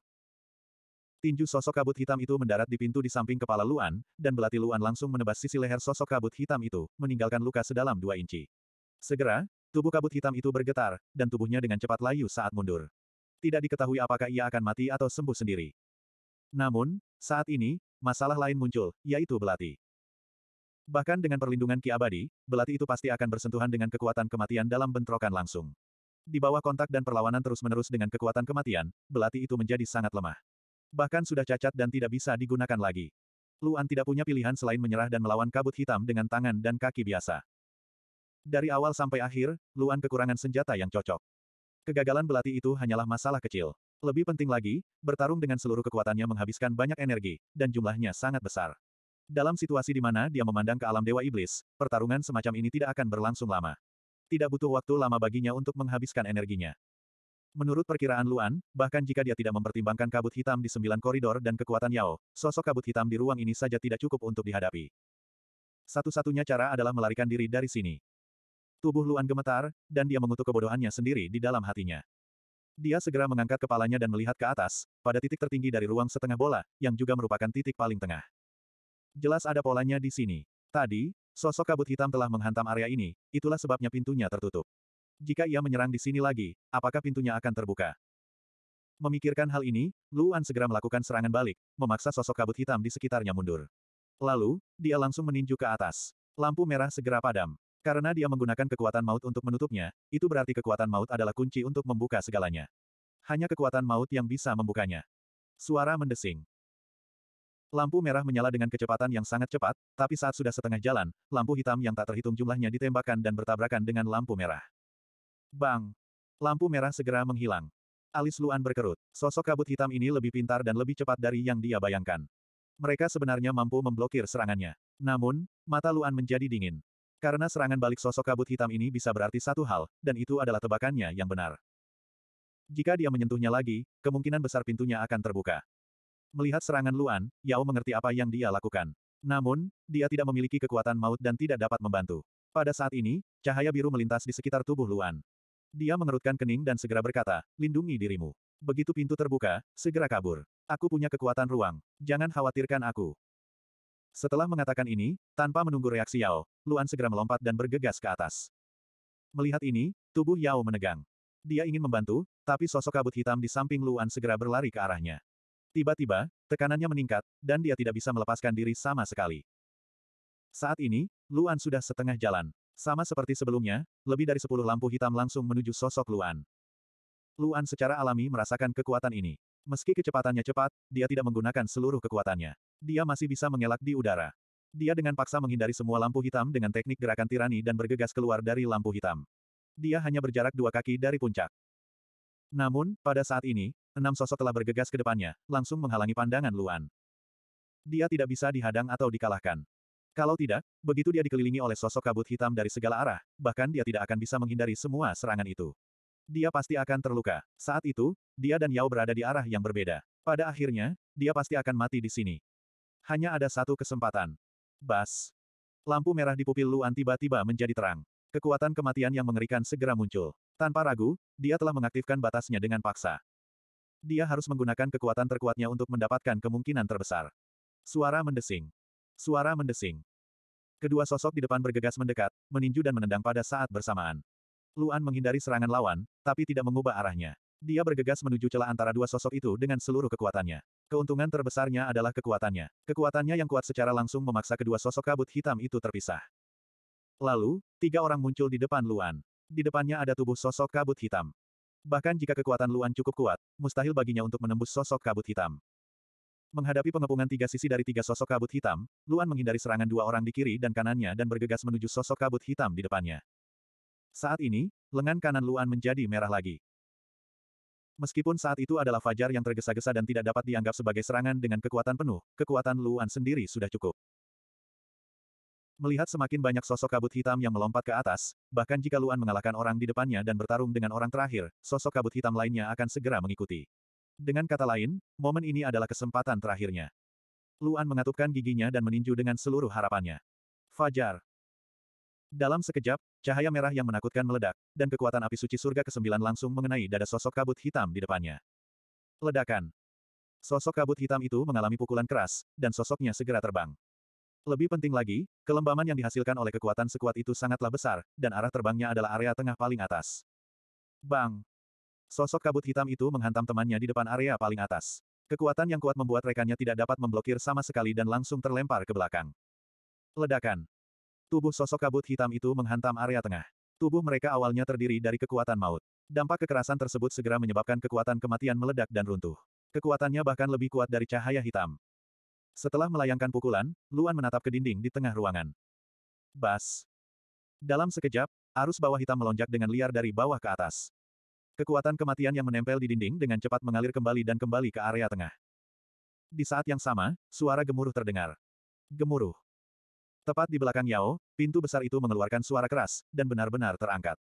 [SPEAKER 1] Tinju sosok kabut hitam itu mendarat di pintu di samping kepala Luan, dan belati Luan langsung menebas sisi leher sosok kabut hitam itu, meninggalkan luka sedalam dua inci. Segera, tubuh kabut hitam itu bergetar, dan tubuhnya dengan cepat layu saat mundur. Tidak diketahui apakah ia akan mati atau sembuh sendiri. Namun, saat ini, masalah lain muncul, yaitu belati. Bahkan dengan perlindungan Ki Abadi, belati itu pasti akan bersentuhan dengan kekuatan kematian dalam bentrokan langsung. Di bawah kontak dan perlawanan terus-menerus dengan kekuatan kematian, belati itu menjadi sangat lemah. Bahkan sudah cacat dan tidak bisa digunakan lagi. Luan tidak punya pilihan selain menyerah dan melawan kabut hitam dengan tangan dan kaki biasa. Dari awal sampai akhir, Luan kekurangan senjata yang cocok. Kegagalan belati itu hanyalah masalah kecil. Lebih penting lagi, bertarung dengan seluruh kekuatannya menghabiskan banyak energi, dan jumlahnya sangat besar. Dalam situasi di mana dia memandang ke alam Dewa Iblis, pertarungan semacam ini tidak akan berlangsung lama. Tidak butuh waktu lama baginya untuk menghabiskan energinya. Menurut perkiraan Luan, bahkan jika dia tidak mempertimbangkan kabut hitam di sembilan koridor dan kekuatan Yao, sosok kabut hitam di ruang ini saja tidak cukup untuk dihadapi. Satu-satunya cara adalah melarikan diri dari sini. Tubuh Luan gemetar, dan dia mengutuk kebodohannya sendiri di dalam hatinya. Dia segera mengangkat kepalanya dan melihat ke atas, pada titik tertinggi dari ruang setengah bola, yang juga merupakan titik paling tengah. Jelas ada polanya di sini. Tadi, sosok kabut hitam telah menghantam area ini, itulah sebabnya pintunya tertutup. Jika ia menyerang di sini lagi, apakah pintunya akan terbuka? Memikirkan hal ini, Luan segera melakukan serangan balik, memaksa sosok kabut hitam di sekitarnya mundur. Lalu, dia langsung meninju ke atas. Lampu merah segera padam. Karena dia menggunakan kekuatan maut untuk menutupnya, itu berarti kekuatan maut adalah kunci untuk membuka segalanya. Hanya kekuatan maut yang bisa membukanya. Suara mendesing. Lampu merah menyala dengan kecepatan yang sangat cepat, tapi saat sudah setengah jalan, lampu hitam yang tak terhitung jumlahnya ditembakkan dan bertabrakan dengan lampu merah. Bang! Lampu merah segera menghilang. Alis Luan berkerut. Sosok kabut hitam ini lebih pintar dan lebih cepat dari yang dia bayangkan. Mereka sebenarnya mampu memblokir serangannya. Namun, mata Luan menjadi dingin. Karena serangan balik sosok kabut hitam ini bisa berarti satu hal, dan itu adalah tebakannya yang benar. Jika dia menyentuhnya lagi, kemungkinan besar pintunya akan terbuka. Melihat serangan Luan, Yao mengerti apa yang dia lakukan. Namun, dia tidak memiliki kekuatan maut dan tidak dapat membantu. Pada saat ini, cahaya biru melintas di sekitar tubuh Luan. Dia mengerutkan kening dan segera berkata, lindungi dirimu. Begitu pintu terbuka, segera kabur. Aku punya kekuatan ruang. Jangan khawatirkan aku. Setelah mengatakan ini, tanpa menunggu reaksi Yao, Luan segera melompat dan bergegas ke atas. Melihat ini, tubuh Yao menegang. Dia ingin membantu, tapi sosok kabut hitam di samping Luan segera berlari ke arahnya. Tiba-tiba, tekanannya meningkat, dan dia tidak bisa melepaskan diri sama sekali. Saat ini, Luan sudah setengah jalan. Sama seperti sebelumnya, lebih dari sepuluh lampu hitam langsung menuju sosok Luan. Luan secara alami merasakan kekuatan ini. Meski kecepatannya cepat, dia tidak menggunakan seluruh kekuatannya. Dia masih bisa mengelak di udara. Dia dengan paksa menghindari semua lampu hitam dengan teknik gerakan tirani dan bergegas keluar dari lampu hitam. Dia hanya berjarak dua kaki dari puncak. Namun, pada saat ini, enam sosok telah bergegas ke depannya, langsung menghalangi pandangan Luan. Dia tidak bisa dihadang atau dikalahkan. Kalau tidak, begitu dia dikelilingi oleh sosok kabut hitam dari segala arah, bahkan dia tidak akan bisa menghindari semua serangan itu. Dia pasti akan terluka. Saat itu, dia dan Yao berada di arah yang berbeda. Pada akhirnya, dia pasti akan mati di sini. Hanya ada satu kesempatan. Bas. Lampu merah di pupil Luan tiba-tiba menjadi terang. Kekuatan kematian yang mengerikan segera muncul. Tanpa ragu, dia telah mengaktifkan batasnya dengan paksa. Dia harus menggunakan kekuatan terkuatnya untuk mendapatkan kemungkinan terbesar. Suara mendesing. Suara mendesing. Kedua sosok di depan bergegas mendekat, meninju dan menendang pada saat bersamaan. Luan menghindari serangan lawan, tapi tidak mengubah arahnya. Dia bergegas menuju celah antara dua sosok itu dengan seluruh kekuatannya. Keuntungan terbesarnya adalah kekuatannya. Kekuatannya yang kuat secara langsung memaksa kedua sosok kabut hitam itu terpisah. Lalu, tiga orang muncul di depan Luan di depannya ada tubuh sosok kabut hitam. Bahkan jika kekuatan Luan cukup kuat, mustahil baginya untuk menembus sosok kabut hitam. Menghadapi pengepungan tiga sisi dari tiga sosok kabut hitam, Luan menghindari serangan dua orang di kiri dan kanannya dan bergegas menuju sosok kabut hitam di depannya. Saat ini, lengan kanan Luan menjadi merah lagi. Meskipun saat itu adalah fajar yang tergesa-gesa dan tidak dapat dianggap sebagai serangan dengan kekuatan penuh, kekuatan Luan sendiri sudah cukup. Melihat semakin banyak sosok kabut hitam yang melompat ke atas, bahkan jika Luan mengalahkan orang di depannya dan bertarung dengan orang terakhir, sosok kabut hitam lainnya akan segera mengikuti. Dengan kata lain, momen ini adalah kesempatan terakhirnya. Luan mengatupkan giginya dan meninju dengan seluruh harapannya. Fajar. Dalam sekejap, cahaya merah yang menakutkan meledak, dan kekuatan api suci surga kesembilan langsung mengenai dada sosok kabut hitam di depannya. Ledakan. Sosok kabut hitam itu mengalami pukulan keras, dan sosoknya segera terbang. Lebih penting lagi, kelembaman yang dihasilkan oleh kekuatan sekuat itu sangatlah besar, dan arah terbangnya adalah area tengah paling atas. Bang! Sosok kabut hitam itu menghantam temannya di depan area paling atas. Kekuatan yang kuat membuat rekannya tidak dapat memblokir sama sekali dan langsung terlempar ke belakang. Ledakan! Tubuh sosok kabut hitam itu menghantam area tengah. Tubuh mereka awalnya terdiri dari kekuatan maut. Dampak kekerasan tersebut segera menyebabkan kekuatan kematian meledak dan runtuh. Kekuatannya bahkan lebih kuat dari cahaya hitam. Setelah melayangkan pukulan, Luan menatap ke dinding di tengah ruangan. Bas. Dalam sekejap, arus bawah hitam melonjak dengan liar dari bawah ke atas. Kekuatan kematian yang menempel di dinding dengan cepat mengalir kembali dan kembali ke area tengah. Di saat yang sama, suara gemuruh terdengar. Gemuruh. Tepat di belakang Yao, pintu besar itu mengeluarkan suara keras, dan benar-benar terangkat.